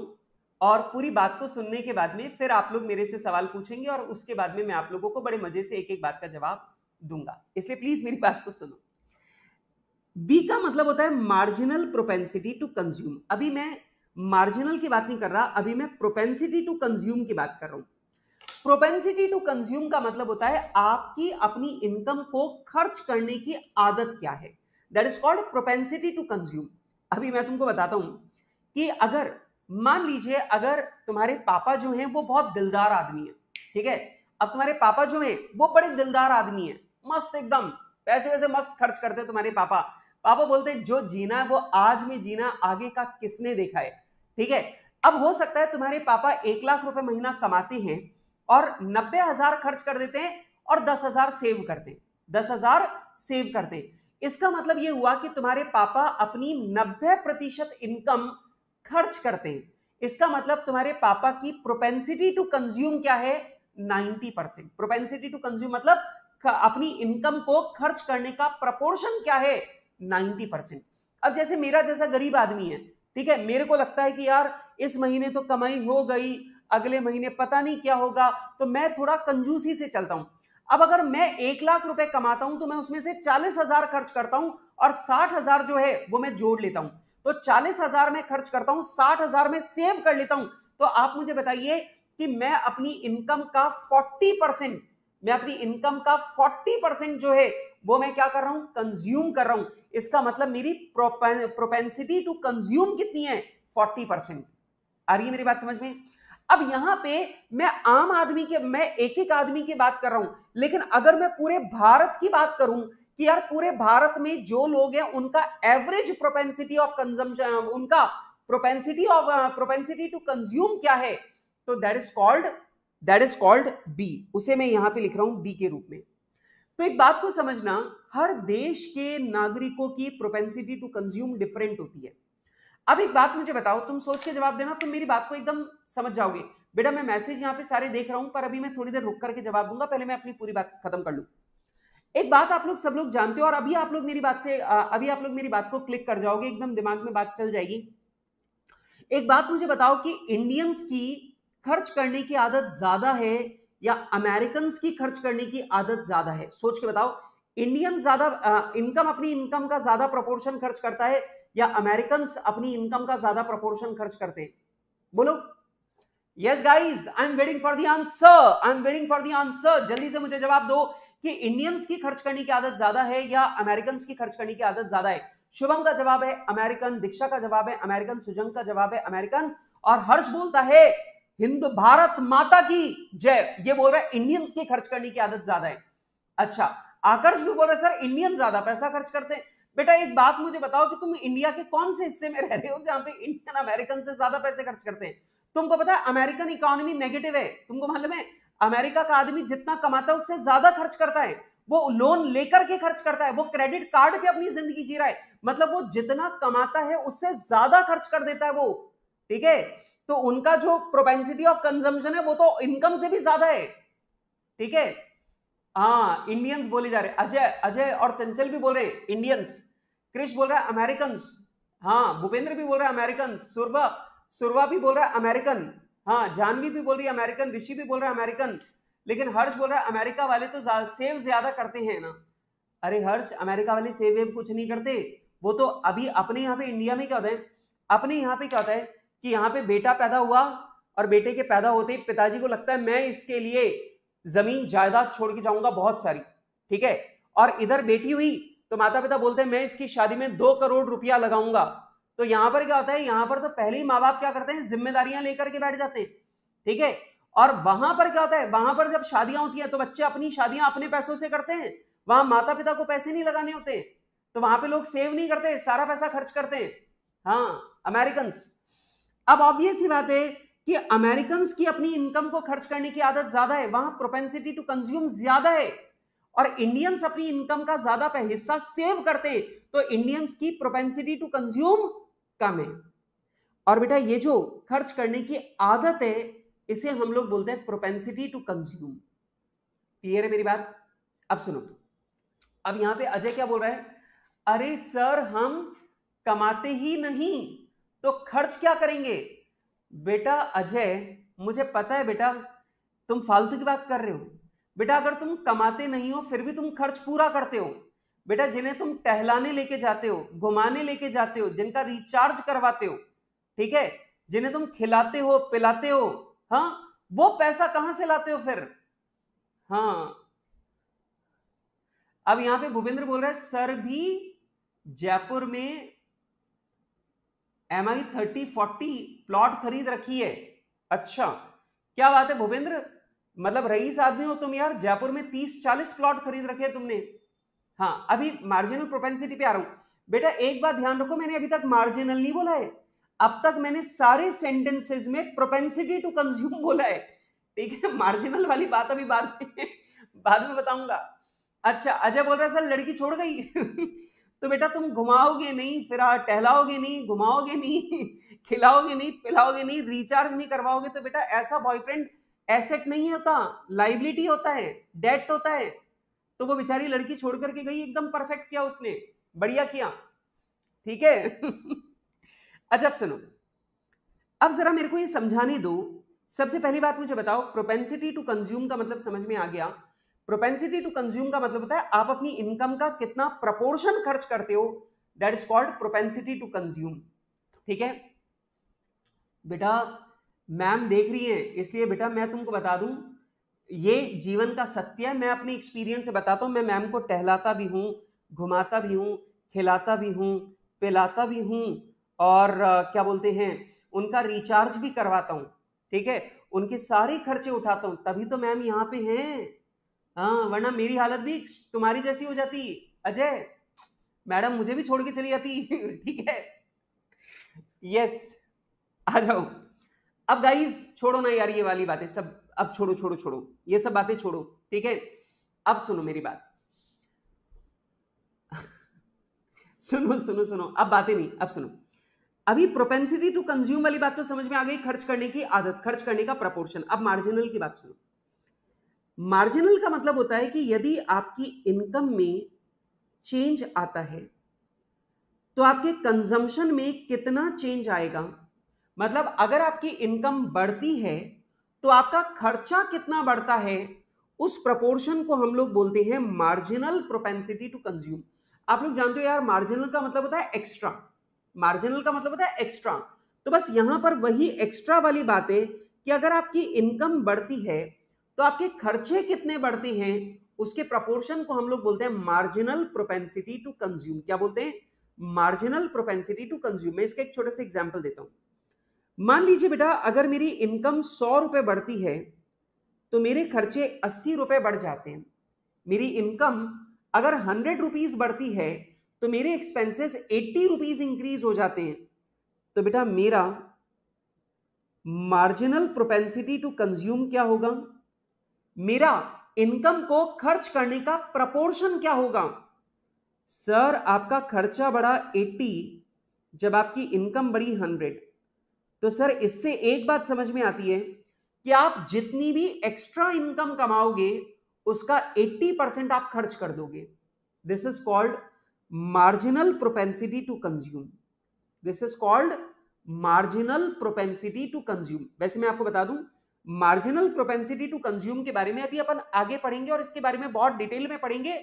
और पूरी बात को सुनने के बाद में फिर आप लोग मेरे से सवाल पूछेंगे और उसके बाद में मैं आप लोगों को बड़े मज़े से एक एक बात का जवाब दूंगा इसलिए प्लीज़ मेरी बात को सुनो बी का मतलब होता है मार्जिनल प्रोपेंसिटी टू कंज्यूम अभी मैं मार्जिनल की बात नहीं कर रहा अभी मैं प्रोपेंसिटी टू कंज्यूम की बात कर रहा हूं प्रोपेंसिटी टू कंज्यूम का मतलब होता है आपकी अपनी इनकम को खर्च करने की आदत क्या है that is called propensity to consume अभी मैं तुमको बताता हूं कि अगर मान लीजिए अगर तुम्हारे पापा जो हैं वो बहुत दिलदार आदमी है ठीक है अब तुम्हारे पापा जो हैं वो बड़े दिलदार आदमी है मस्त एकदम पैसे वैसे मस्त खर्च करते हैं तुम्हारे पापा पापा बोलते हैं जो जीना है वो आज में जीना आगे का किसने देखा है ठीक है अब हो सकता है तुम्हारे पापा एक लाख रुपए महीना कमाते हैं और नब्बे हजार खर्च कर देते हैं और दस हजार सेव करते हैं दस हजार सेव करते हैं इसका मतलब ये हुआ कि तुम्हारे पापा अपनी नब्बे प्रतिशत इनकम खर्च करते हैं इसका मतलब तुम्हारे पापा की प्रोपेंसिटी टू कंज्यूम क्या है ninety percent propensity to consume मतलब अपनी इनकम को खर्च करने का प्रपोर्शन क्या है नाइन्टी परसेंट अब जैसे मेरा जैसा गरीब आदमी है ठीक है मेरे को लगता है कि यार इस महीने तो कमाई हो गई अगले महीने पता नहीं क्या होगा तो मैं थोड़ा कंजूसी से चलता हूं अब अगर मैं एक लाख रुपए कमाता हूं तो मैं उसमें से चालीस हजार खर्च करता हूं और साठ हजार जो है वो मैं जोड़ लेता हूं तो चालीस हजार में खर्च करता हूं साठ हजार में सेव कर लेता हूं तो आप मुझे बताइए कि मैं अपनी इनकम का फोर्टी परसेंट मैं अपनी इनकम का फोर्टी परसेंट जो है वो मैं क्या कर रहा हूं कंज्यूम कर रहा हूं इसका मतलब मेरी प्रोपेंसिटी टू कंज्यूम कितनी है फोर्टी परसेंट आ रही है मेरी बात समझ में अब यहां पे मैं आम आदमी के मैं एक एक आदमी की बात कर रहा हूं लेकिन अगर मैं पूरे भारत की बात करूं कि यार पूरे भारत में जो लोग हैं उनका एवरेज प्रोपेंसिटी ऑफ कंजम्पशन उनका propensity of propensity to consume क्या है तो that is called that is called B उसे मैं यहां पे लिख रहा हूं बी के रूप में तो एक बात को समझना हर देश के नागरिकों की प्रोपेंसिटी टू कंज्यूम डिफरेंट होती है अब एक बात मुझे बताओ तुम सोच के जवाब देना तुम मेरी बात को एकदम समझ जाओगे बेटा मैं मैसेज यहाँ पे सारे देख रहा हूं पर अभी मैं थोड़ी देर रुक करके जवाब दूंगा पहले मैं अपनी पूरी बात खत्म कर लू एक बात आप लोग सब लोग जानते हो और अभी आप लोग मेरी बात से अभी आप लोग मेरी बात को क्लिक कर जाओगे एकदम दिमाग में बात चल जाएगी एक बात मुझे बताओ कि इंडियंस की खर्च करने की आदत ज्यादा है या अमेरिकन की खर्च करने की आदत ज्यादा है सोच के बताओ इंडियन ज्यादा इनकम अपनी इनकम का ज्यादा प्रपोर्शन खर्च करता है या अमेरिकन अपनी इनकम का ज्यादा प्रपोर्शन खर्च करते हैं बोलो yes guys I am waiting for the answer I am waiting for the answer जल्दी से मुझे जवाब दो कि इंडियंस की खर्च करने की आदत ज्यादा है या अमेरिकन की खर्च करने की आदत ज्यादा है शुभम का जवाब है अमेरिकन दीक्षा का जवाब है अमेरिकन सुजंग का जवाब है अमेरिकन और हर्ष बोलता है हिंद भारत माता की जय ये बोल रहा है इंडियंस के खर्च करने की आदत ज्यादा है अच्छा आकर्ष भी बोल रहे सर इंडियन ज्यादा पैसा खर्च करते हैं बेटा एक बात मुझे बताओ कि तुम इंडिया के कौन से हिस्से में रह रहे हो जहां पे इंडियन अमेरिकन से ज्यादा पैसे खर्च करते हैं तुमको पता है अमेरिकन इकोनॉमी नेगेटिव है तुमको मालूम है अमेरिका का आदमी जितना कमाता है उससे ज्यादा खर्च करता है वो लोन लेकर के खर्च करता है वो क्रेडिट कार्ड पे अपनी जिंदगी जी रहा है मतलब वो जितना कमाता है उससे ज्यादा खर्च कर देता है वो ठीक है तो उनका जो प्रोपेंसिटी ऑफ कंजम्पशन है वो तो इनकम से भी ज्यादा है ठीक है हाँ इंडियंस बोले जा रहे अजय अजय और चंचल भी बोल रहे हैं इंडियंस क्रिश बोल रहा है अमेरिकन हाँ भूपेंद्र भी बोल रहा है अमेरिकन सुरभा सुरभा भी बोल रहा है अमेरिकन हाँ जानवी भी बोल रही है अमेरिकन ऋषि भी बोल रहा है अमेरिकन लेकिन हर्ष बोल रहा है अमेरिका वाले तो सेव ज्यादा करते हैं ना अरे हर्ष अमेरिका वाले सेव वेव कुछ नहीं करते वो तो अभी अपने यहाँ पे इंडिया में क्या होता है अपने यहाँ पे क्या होता है कि यहां पे बेटा पैदा हुआ और बेटे के पैदा होते ही पिताजी को लगता है मैं इसके लिए जमीन जायदाद छोड़ के जाऊंगा बहुत सारी ठीक है और इधर बेटी हुई तो माता पिता बोलते हैं मैं इसकी शादी में दो करोड़ रुपया लगाऊंगा तो यहां पर क्या होता है यहां पर तो पहले ही माँ बाप क्या करते हैं जिम्मेदारियां लेकर के बैठ जाते हैं ठीक है और वहां पर क्या होता है वहां पर जब शादियां होती हैं तो बच्चे अपनी शादियां अपने पैसों से करते हैं वहां माता पिता को पैसे नहीं लगाने होते तो वहां पे लोग सेव नहीं करते सारा पैसा खर्च करते हैं हाँ अमेरिकन अब ऑब्वियस ही बात है कि अमेरिकन की अपनी इनकम को खर्च करने की आदत ज्यादा है वहां प्रोपेंसिटी टू कंज्यूम ज्यादा है और इंडियंस अपनी इनकम का ज्यादा हिस्सा सेव करते हैं तो इंडियंस की प्रोपेंसिटी टू कंज्यूम कम है और बेटा ये जो खर्च करने की आदत है इसे हम लोग बोलते हैं प्रोपेंसिटी टू कंज्यूम क्लियर है मेरी बात अब सुनो अब यहां पे अजय क्या बोल रहा है अरे सर हम कमाते ही नहीं तो खर्च क्या करेंगे बेटा अजय मुझे पता है बेटा तुम फालतू की बात कर रहे हो बेटा अगर तुम कमाते नहीं हो फिर भी तुम खर्च पूरा करते हो बेटा जिन्हें तुम टहलाने लेके जाते हो घुमाने लेके जाते हो जिनका रिचार्ज करवाते हो ठीक है जिन्हें तुम खिलाते हो पिलाते हो हाँ वो पैसा कहां से लाते हो फिर हाँ अब यहां पे भूपेंद्र बोल रहे है सर भी जयपुर में M I thirty forty plot खरीद रखी है अच्छा क्या बात है भूपेंद्र मतलब रईस आदमी हो तुम यार जयपुर में तीस चालीस प्लॉट खरीद रखे तुमने हाँ अभी मार्जिनल प्रोपेंसिटी पे आ रहा हूं बेटा एक बात ध्यान रखो मैंने अभी तक मार्जिनल नहीं बोला है अब तक मैंने सारे सेंटेंसेस में प्रोपेंसिटी टू कंज्यूम बोला है ठीक है मार्जिनल वाली बात अभी बाद में [LAUGHS] बाद में बताऊंगा अच्छा अजय बोल रहा है सर लड़की छोड़ गई [LAUGHS] तो बेटा तुम घुमाओगे नहीं फिर टहलाओगे नहीं घुमाओगे नहीं [LAUGHS] खिलाओगे नहीं पिलाओगे नहीं रिचार्ज नहीं करवाओगे तो बेटा ऐसा बॉयफ्रेंड एसेट नहीं होता लाइबिलिटी होता है डेट होता है तो वो बेचारी लड़की छोड़ करके गई एकदम परफेक्ट किया उसने बढ़िया किया ठीक है [LAUGHS] अजब अच्छा, सुनो अब जरा मेरे को ये समझाने दो सबसे पहली बात मुझे बताओ प्रोपेंसिटी टू कंज्यूम का मतलब समझ में आ गया प्रोपेंसिटी टू कंज्यूम का मतलब होता है आप अपनी इनकम का कितना प्रपोर्शन खर्च करते हो that is called propensity to consume ठीक है बेटा मैम देख रही है इसलिए बेटा मैं तुमको बता दूं ये जीवन का सत्य है मैं अपने एक्सपीरियंस से बताता हूँ मैं मैम को टहलाता भी हूँ घुमाता भी हूँ खिलाता भी हूँ पिलाता भी हूँ और आ, क्या बोलते हैं उनका रिचार्ज भी करवाता हूँ ठीक है उनके सारे खर्चे उठाता हूँ तभी तो मैम यहाँ पे हैं हाँ वरना मेरी हालत भी तुम्हारी जैसी हो जाती अजय मैडम मुझे भी छोड़ के चली जाती [LAUGHS] ठीक है यस आ जाओ अब गाइस छोड़ो ना यार ये वाली बातें सब अब छोड़ो छोड़ो छोड़ो ये सब बातें छोड़ो ठीक है अब सुनो मेरी बात [LAUGHS] सुनो सुनो सुनो अब बातें नहीं अब सुनो अभी प्रोपेंसिटी टू कंज्यूम वाली बात तो समझ में आ गई खर्च करने की आदत खर्च करने का प्रपोर्शन अब मार्जिनल की बात सुनो मार्जिनल का मतलब होता है कि यदि आपकी इनकम में चेंज आता है तो आपके कंजम्पशन में कितना चेंज आएगा मतलब अगर आपकी इनकम बढ़ती है तो आपका खर्चा कितना बढ़ता है उस प्रपोर्शन को हम लोग बोलते हैं मार्जिनल प्रोपेंसिटी टू कंज्यूम आप लोग जानते हो यार मार्जिनल का मतलब होता है एक्स्ट्रा मार्जिनल का मतलब होता है एक्स्ट्रा तो बस यहां पर वही एक्स्ट्रा वाली बात है कि अगर आपकी इनकम बढ़ती है तो आपके खर्चे कितने बढ़ते हैं उसके प्रपोर्शन को हम लोग बोलते हैं मार्जिनल प्रोपेंसिटी टू कंज्यूम क्या बोलते हैं मार्जिनल प्रोपेंसिटी टू कंज्यूम मैं इसका एक छोटा सा एग्जाम्पल देता हूं मान लीजिए बेटा अगर मेरी इनकम सौ रुपए बढ़ती है तो मेरे खर्चे अस्सी रुपए बढ़ जाते हैं मेरी इनकम अगर हंड्रेड रुपीज़ बढ़ती है तो मेरे एक्सपेंसेस एट्टी रुपीज़ इंक्रीज हो जाते हैं तो बेटा मेरा मार्जिनल प्रोपेंसिटी टू कंज्यूम क्या होगा मेरा इनकम को खर्च करने का प्रपोर्शन क्या होगा सर आपका खर्चा बढ़ा एट्टी जब आपकी इनकम बड़ी हंड्रेड तो सर इससे एक बात समझ में आती है कि आप जितनी भी एक्स्ट्रा इनकम कमाओगे उसका एट्टी परसेंट आप खर्च कर दोगे this is called marginal propensity to consume this is called marginal propensity to consume वैसे मैं आपको बता दूं मार्जिनल प्रोपेंसिटी टू कंज्यूम के बारे में अभी अपन आगे पढ़ेंगे और इसके बारे में बहुत डिटेल में पढ़ेंगे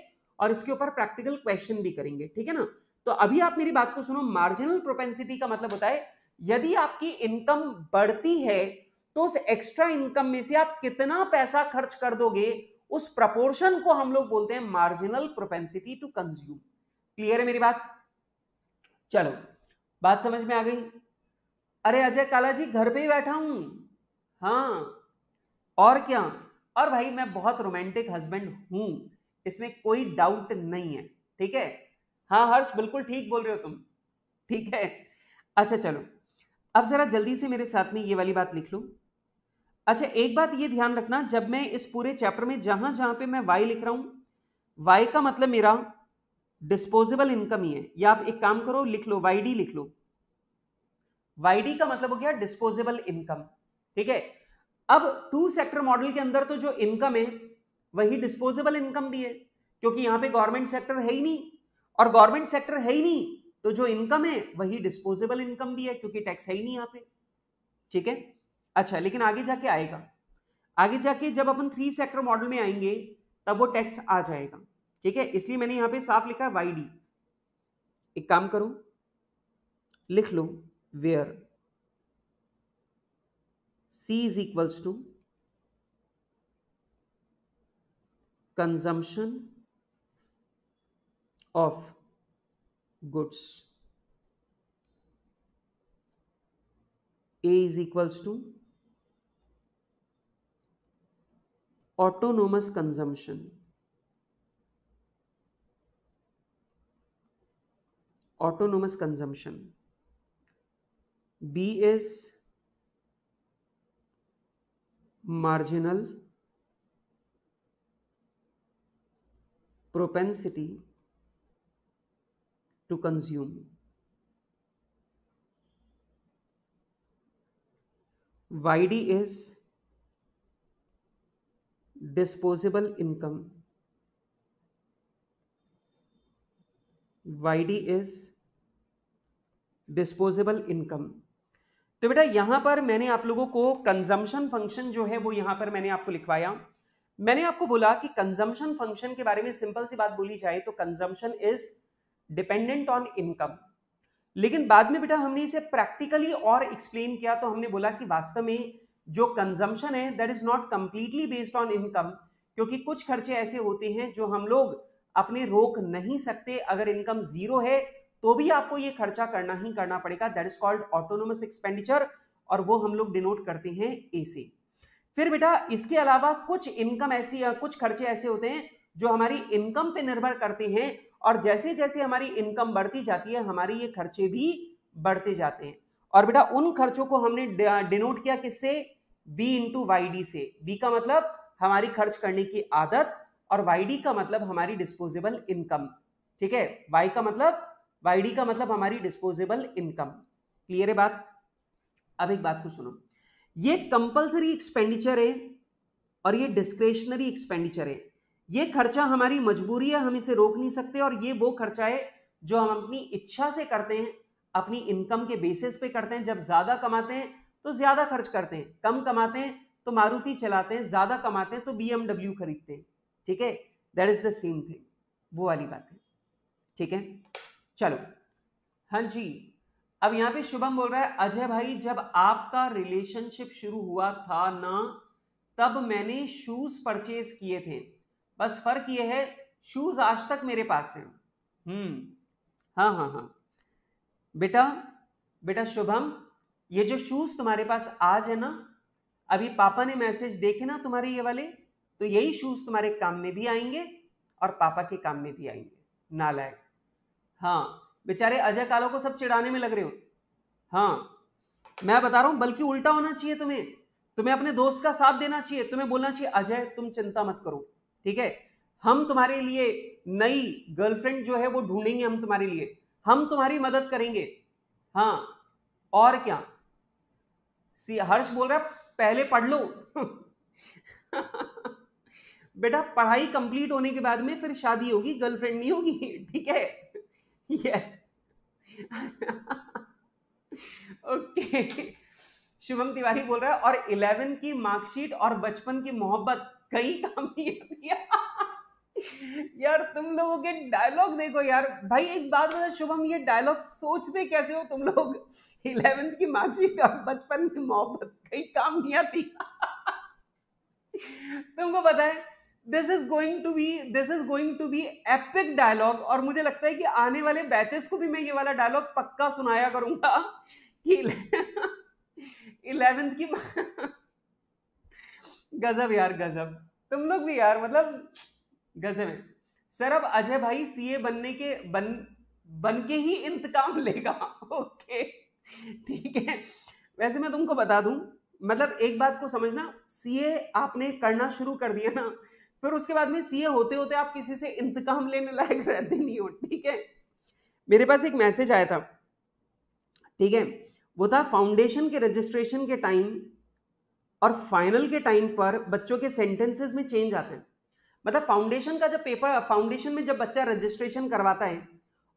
और इसके ऊपर प्रैक्टिकल क्वेश्चन भी करेंगे ठीक है ना तो अभी आप मेरी बात को सुनो मार्जिनल प्रोपेंसिटी का मतलब होता है यदि आपकी इनकम बढ़ती है तो उस एक्स्ट्रा इनकम में से आप कितना पैसा खर्च कर दोगे उस प्रपोर्शन को हम लोग बोलते हैं marginal propensity to consume clear है मेरी बात चलो बात समझ में आ गई अरे अजय काला जी घर पे ही बैठा हूं हाँ और क्या और भाई मैं बहुत रोमांटिक हस्बैंड हूं इसमें कोई डाउट नहीं है ठीक है हाँ हर्ष बिल्कुल ठीक बोल रहे हो तुम ठीक है अच्छा चलो अब जरा जल्दी से मेरे साथ में ये वाली बात लिख लो अच्छा एक बात ये ध्यान रखना जब मैं इस पूरे चैप्टर में जहां जहां पे मैं वाई लिख रहा हूं वाई का मतलब मेरा डिस्पोजेबल इनकम ही है या आप एक काम करो लिख लो वाई डी लिख लो वाई डी का मतलब हो गया डिस्पोजेबल इनकम ठीक है अब टू सेक्टर मॉडल के अंदर तो जो इनकम है वही डिस्पोजेबल इनकम भी है क्योंकि यहां पे गवर्नमेंट सेक्टर है ही नहीं और गवर्नमेंट सेक्टर है ही नहीं तो जो इनकम है वही डिस्पोजेबल इनकम भी है क्योंकि टैक्स है ही नहीं यहां पे ठीक है अच्छा लेकिन आगे जाके आएगा आगे जाके जब अपन थ्री सेक्टर मॉडल में आएंगे तब वो टैक्स आ जाएगा ठीक है इसलिए मैंने यहां पे साफ लिखा है वाई डी एक काम करूं लिख लो where C is equals to consumption of goods. A is equals to autonomous consumption. Autonomous consumption. B is marginal propensity to consume Y D is disposable income Y D is disposable income तो बेटा यहां पर मैंने आप लोगों को consumption function जो है वो यहां पर मैंने आपको लिखवाया मैंने आपको बोला कि कंजम्पशन फंक्शन के बारे में सिंपल सी बात बोली जाए तो consumption is dependent on income लेकिन बाद में बेटा हमने इसे प्रैक्टिकली और एक्सप्लेन किया तो हमने बोला कि वास्तव में जो कंजम्पशन है that is not completely based on income क्योंकि कुछ खर्चे ऐसे होते हैं जो हम लोग अपने रोक नहीं सकते अगर इनकम जीरो है तो भी आपको ये खर्चा करना ही करना पड़ेगा that is called autonomous expenditure और वो हम लोग डिनोट करते हैं ए से फिर बेटा इसके अलावा कुछ इनकम ऐसी कुछ खर्चे ऐसे होते हैं जो हमारी इनकम पे निर्भर करते हैं और जैसे जैसे हमारी इनकम बढ़ती जाती है हमारे ये खर्चे भी बढ़ते जाते हैं और बेटा उन खर्चों को हमने डिनोट किया किससे बी इंटू वाई डी से बी का मतलब हमारी खर्च करने की आदत और वाई डी का मतलब हमारी डिस्पोजेबल इनकम ठीक है वाई का मतलब वाई डी का मतलब हमारी डिस्पोजेबल इनकम क्लियर है बात अब एक बात को सुनो ये कंपलसरी एक्सपेंडिचर है और ये डिस्क्रेशनरी एक्सपेंडिचर है ये खर्चा हमारी मजबूरी है हम इसे रोक नहीं सकते और ये वो खर्चा है जो हम अपनी इच्छा से करते हैं अपनी इनकम के बेसिस पे करते हैं जब ज़्यादा कमाते हैं तो ज़्यादा खर्च करते हैं कम कमाते हैं तो मारुति चलाते हैं ज़्यादा कमाते हैं तो बी खरीदते हैं ठीक है that is the same thing वो वाली बात है ठीक है चलो हाँ जी अब यहां पे शुभम बोल रहा है अजय भाई जब आपका रिलेशनशिप शुरू हुआ था ना तब मैंने शूज परचेज किए थे बस फर्क यह है शूज आज तक मेरे पास हैं हम्म हाँ हाँ हाँ बेटा बेटा शुभम ये जो शूज तुम्हारे पास आज है ना अभी पापा ने मैसेज देखे ना तुम्हारे ये वाले तो यही शूज तुम्हारे काम में भी आएंगे और पापा के काम में भी आएंगे नालायक हाँ बेचारे अजय कालो को सब चिढ़ाने में लग रहे हो हाँ मैं बता रहा हूँ बल्कि उल्टा होना चाहिए तुम्हें तुम्हें अपने दोस्त का साथ देना चाहिए तुम्हें बोलना चाहिए अजय तुम चिंता मत करो ठीक है हम तुम्हारे लिए नई गर्लफ्रेंड जो है वो ढूंढेंगे हम तुम्हारे लिए हम तुम्हारी मदद करेंगे हाँ और क्या सी हर्ष बोल रहा पहले पढ़ लो [LAUGHS] बेटा पढ़ाई कंप्लीट होने के बाद में फिर शादी होगी गर्लफ्रेंड नहीं होगी [LAUGHS] ठीक है यस ओके [LAUGHS] शुभम तिवारी बोल रहा है और इलेवन की मार्कशीट और बचपन की मोहब्बत कई कामयाबी यार तुम लोगों के डायलॉग देखो यार भाई एक बात बता शुभम ये डायलॉग सोचते कैसे हो तुम लोग इलेवेंथ की मार्कशीट और बचपन की मोहब्बत कई काम किया थी तुमको बताए this is going to be this is going to be epic dialogue और मुझे लगता है कि आने वाले बैचेस को भी मैं ये वाला डायलॉग पक्का सुनाया करूंगा कि इलेवेंथ की गजब यार गजब तुम लोग भी यार मतलब गजब है सर अब अजय भाई सीए बनने के बन बन के ही इंतकाम लेगा ओके ठीक है वैसे मैं तुमको बता दूं मतलब एक बात को समझना सीए आपने करना शुरू कर दिया ना फिर उसके बाद में सीए होते होते आप किसी से इंतकाम लेने लायक [LAUGHS] रहते नहीं हो ठीक है मेरे पास एक मैसेज आया था ठीक है वो था फाउंडेशन के रजिस्ट्रेशन के टाइम और फाइनल के टाइम पर बच्चों के सेंटेंसेस में चेंज आते हैं मतलब फाउंडेशन का जब पेपर फाउंडेशन में जब बच्चा रजिस्ट्रेशन करवाता है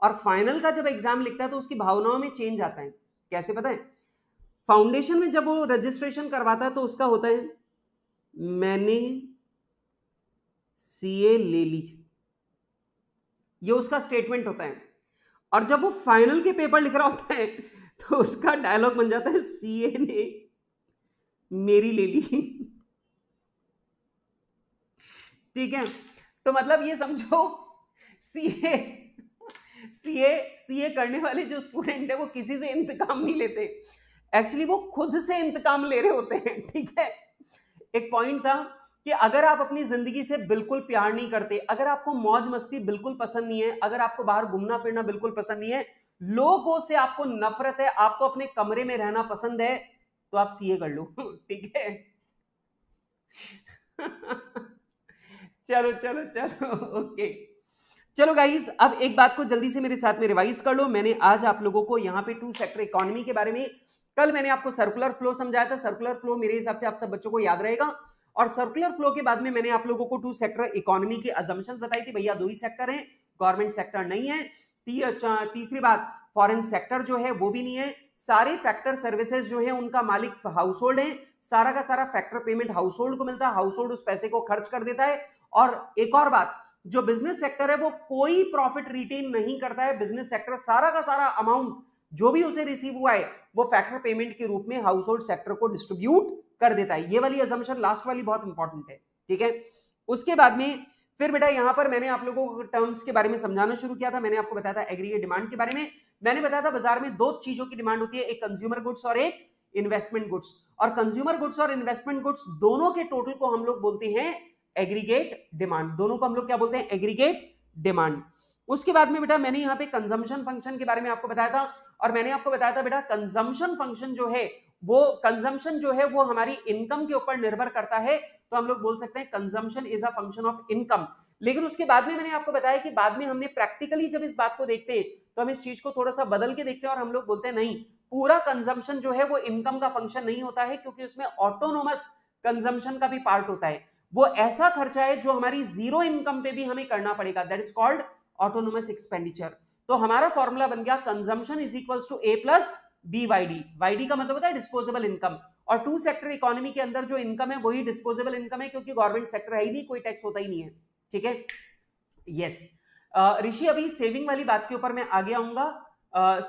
और फाइनल का जब एग्जाम लिखता है तो उसकी भावनाओं में चेंज आता है कैसे पता है फाउंडेशन में जब वो रजिस्ट्रेशन करवाता है तो उसका होता है मैंने सीए ले ली ये उसका स्टेटमेंट होता है और जब वो फाइनल के पेपर लिख रहा होता है तो उसका डायलॉग बन जाता है सीए ने मेरी ले ली ठीक है तो मतलब ये समझो सीए सीए ए करने वाले जो स्टूडेंट है वो किसी से इंतकाम नहीं लेते एक्चुअली वो खुद से इंतकाम ले रहे होते हैं ठीक है एक पॉइंट था कि अगर आप अपनी जिंदगी से बिल्कुल प्यार नहीं करते अगर आपको मौज मस्ती बिल्कुल पसंद नहीं है अगर आपको बाहर घूमना फिरना बिल्कुल पसंद नहीं है लोगों से आपको नफरत है आपको अपने कमरे में रहना पसंद है तो आप सीए कर लो [LAUGHS] ठीक है [LAUGHS] चलो चलो चलो ओके चलो गाइज अब एक बात को जल्दी से मेरे साथ में रिवाइज कर लो मैंने आज आप लोगों को यहाँ पे टू सेक्टर इकोनॉमी के बारे में कल मैंने आपको सर्कुलर फ्लो समझाया था सर्कुलर फ्लो मेरे हिसाब से आप सब बच्चों को याद रहेगा और सर्कुलर फ्लो के बाद में मैंने आप लोगों को टू सेक्टर इकोनॉमी के अजम्पन बताई थी भैया दो ही सेक्टर है गवर्नमेंट सेक्टर नहीं है ती, तीसरी बात फॉरेन सेक्टर जो है वो भी नहीं है सारे फैक्टर सर्विसेज जो है उनका मालिक हाउस होल्ड है सारा का सारा फैक्टर पेमेंट हाउस होल्ड को मिलता है हाउस होल्ड उस पैसे को खर्च कर देता है और एक और बात जो बिजनेस सेक्टर है वो कोई प्रॉफिट रिटेन नहीं करता है बिजनेस सेक्टर सारा का सारा अमाउंट जो भी उसे रिसीव हुआ है वो फैक्टर पेमेंट के रूप में हाउस होल्ड सेक्टर को डिस्ट्रीब्यूट कर देता है ये वाली एजम्पन लास्ट वाली बहुत इंपॉर्टेंट है ठीक है उसके बाद में फिर बेटा यहाँ पर मैंने आप लोगों को टर्म्स के बारे में समझाना शुरू किया था मैंने आपको बताया था एग्रीगेट डिमांड के बारे में मैंने बताया था बाजार में दो चीजों की डिमांड होती है एक कंज्यूमर गुड्स और एक इन्वेस्टमेंट गुड्स और कंज्यूमर गुड्स और इन्वेस्टमेंट गुड्स दोनों के टोटल को हम लोग बोलते हैं एग्रीगेट डिमांड दोनों को हम लोग क्या बोलते हैं एग्रीगेट डिमांड उसके बाद में बेटा मैंने यहाँ पे कंजम्पन फंक्शन के बारे में आपको बताया था और मैंने आपको बताया था बेटा कंजम्पन फंक्शन जो है वो कंजम्पशन जो है वो हमारी इनकम के ऊपर निर्भर करता है तो हम लोग बोल सकते हैं consumption is a function of income लेकिन उसके बाद में मैंने आपको बताया कि बाद में हमने प्रैक्टिकली जब इस बात को देखते हैं तो हम इस चीज को थोड़ा सा बदल के देखते हैं और हम लोग बोलते हैं नहीं पूरा कंजम्पशन जो है वो इनकम का फंक्शन नहीं होता है क्योंकि उसमें ऑटोनोमस कंजम्पशन का भी पार्ट होता है वो ऐसा खर्चा है जो हमारी जीरो इनकम पे भी हमें करना पड़ेगा that is called autonomous expenditure तो हमारा फॉर्मूला बन गया consumption is equals to A plus B Y D Y D का मतलब होता है डिस्पोजेबल इनकम और टू सेक्टर इकोनॉमी के अंदर जो इनकम है वही डिस्पोजेबल इनकम है क्योंकि गवर्नमेंट सेक्टर है ही नहीं कोई टैक्स होता ही नहीं है ठीक है यस ऋषि अभी सेविंग वाली बात के ऊपर मैं आगे आऊंगा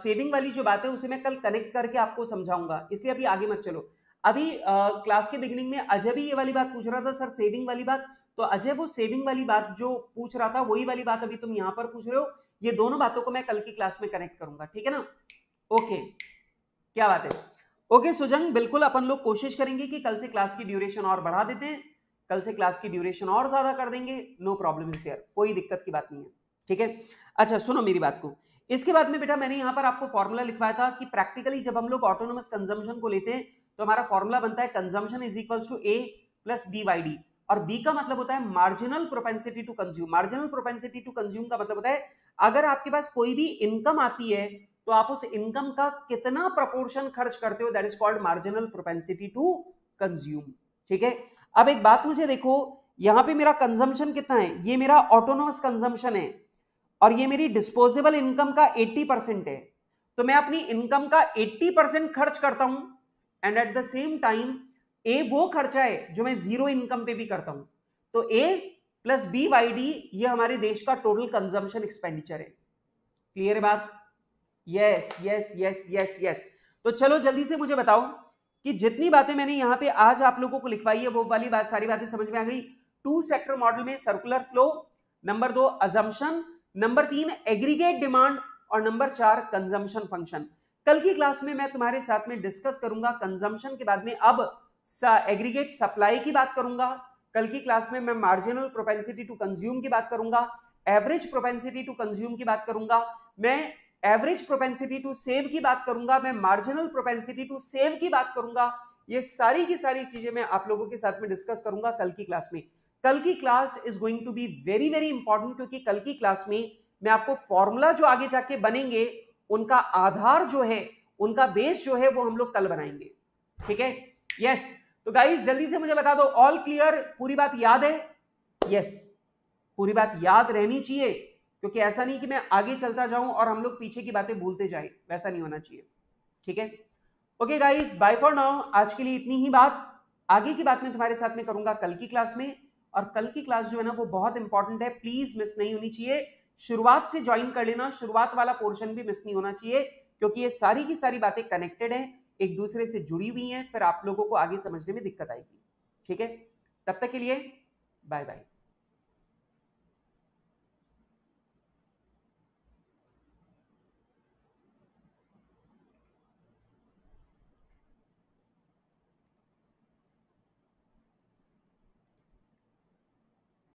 सेविंग uh, वाली जो बात है उसे मैं कल कनेक्ट करके आपको समझाऊंगा इसलिए अभी आगे मत चलो अभी क्लास uh, के बिगिनिंग में अजय भी ये वाली बात पूछ रहा था सर सेविंग वाली बात तो अजय वो सेविंग वाली बात जो पूछ रहा था वही वाली बात अभी तुम यहां पर पूछ रहे हो ये दोनों बातों को मैं कल की क्लास में कनेक्ट करूंगा ठीक है ना ओके okay. क्या बात है ओके सुजंग बिल्कुल अपन लोग कोशिश करेंगे कि कल से क्लास की ड्यूरेशन और बढ़ा देते हैं कल से क्लास की ड्यूरेशन और ज्यादा कर देंगे नो प्रॉब्लम इज देयर कोई दिक्कत की बात नहीं है ठीक है अच्छा सुनो मेरी बात को इसके बाद में बेटा मैंने यहाँ पर आपको फॉर्मूला लिखवाया था कि प्रैक्टिकली जब हम लोग ऑटोनोमस कंजम्पशन को लेते हैं तो हमारा फॉर्मूला बनता है consumption is equal to A plus B Y D और बी का मतलब होता है marginal propensity to consume marginal propensity to consume का मतलब होता है अगर आपके पास कोई भी इनकम आती है तो आप उस इनकम का कितना प्रपोर्शन खर्च करते हो that is called marginal propensity to consume ठीक है अब एक बात मुझे देखो यहां पे मेरा कंजम्पशन कितना है ये मेरा ऑटोनोमस कंजम्पशन है और ये मेरी डिस्पोजेबल इनकम का 80 परसेंट है तो मैं अपनी इनकम का 80 परसेंट खर्च करता हूं and at the same time A वो खर्चा है जो मैं जीरो इनकम पे भी करता हूं तो A plus B Y D ये हमारे देश का टोटल कंजम्पशन एक्सपेंडिचर है क्लियर है बात yes yes yes yes yes तो चलो जल्दी से मुझे बताओ कि जितनी बातें मैंने यहाँ पे आज आप लोगों को लिखवाई है वो वाली बात सारी बातें समझ में आ गई टू सेक्टर मॉडल में सर्कुलर फ्लो नंबर दो अजम्पन नंबर तीन एग्रीगेट डिमांड और नंबर चार कंजम्पन फंक्शन कल की क्लास में मैं तुम्हारे साथ में डिस्कस करूंगा कंजम्पन के बाद में अब एग्रीगेट सप्लाई की बात करूंगा कल की क्लास में मैं मार्जिनल प्रोपेंसिटी टू कंज्यूम की बात करूंगा एवरेज प्रोपेंसिटी टू कंज्यूम की बात करूंगा मैं एवरेज प्रोपेंसिटी टू सेव की बात करूंगा मैं मार्जिनल प्रोपेंसिटी टू सेव की बात करूंगा ये सारी की सारी चीजें मैं आप लोगों के साथ में डिस्कस करूंगा कल की क्लास में कल की class is going to be very very important क्योंकि कल की क्लास में मैं आपको फॉर्मूला जो आगे जाके बनेंगे उनका आधार जो है उनका बेस जो है वो हम लोग कल बनाएंगे ठीक है यस तो गाइज जल्दी से मुझे बता दो ऑल क्लियर पूरी बात याद है यस yes. पूरी बात याद रहनी चाहिए क्योंकि ऐसा नहीं कि मैं आगे चलता जाऊं और हम लोग पीछे की बातें भूलते जाए वैसा नहीं होना चाहिए ठीक है okay guys bye for now आज के लिए इतनी ही बात आगे की बात मैं तुम्हारे साथ में करूंगा कल की क्लास में और कल की क्लास जो है ना वो बहुत इंपॉर्टेंट है प्लीज मिस नहीं होनी चाहिए शुरुआत से ज्वाइन कर लेना शुरुआत वाला पोर्शन भी मिस नहीं होना चाहिए क्योंकि ये सारी की सारी बातें कनेक्टेड हैं एक दूसरे से जुड़ी हुई हैं फिर आप लोगों को आगे समझने में दिक्कत आएगी ठीक है तब तक के लिए बाय बाय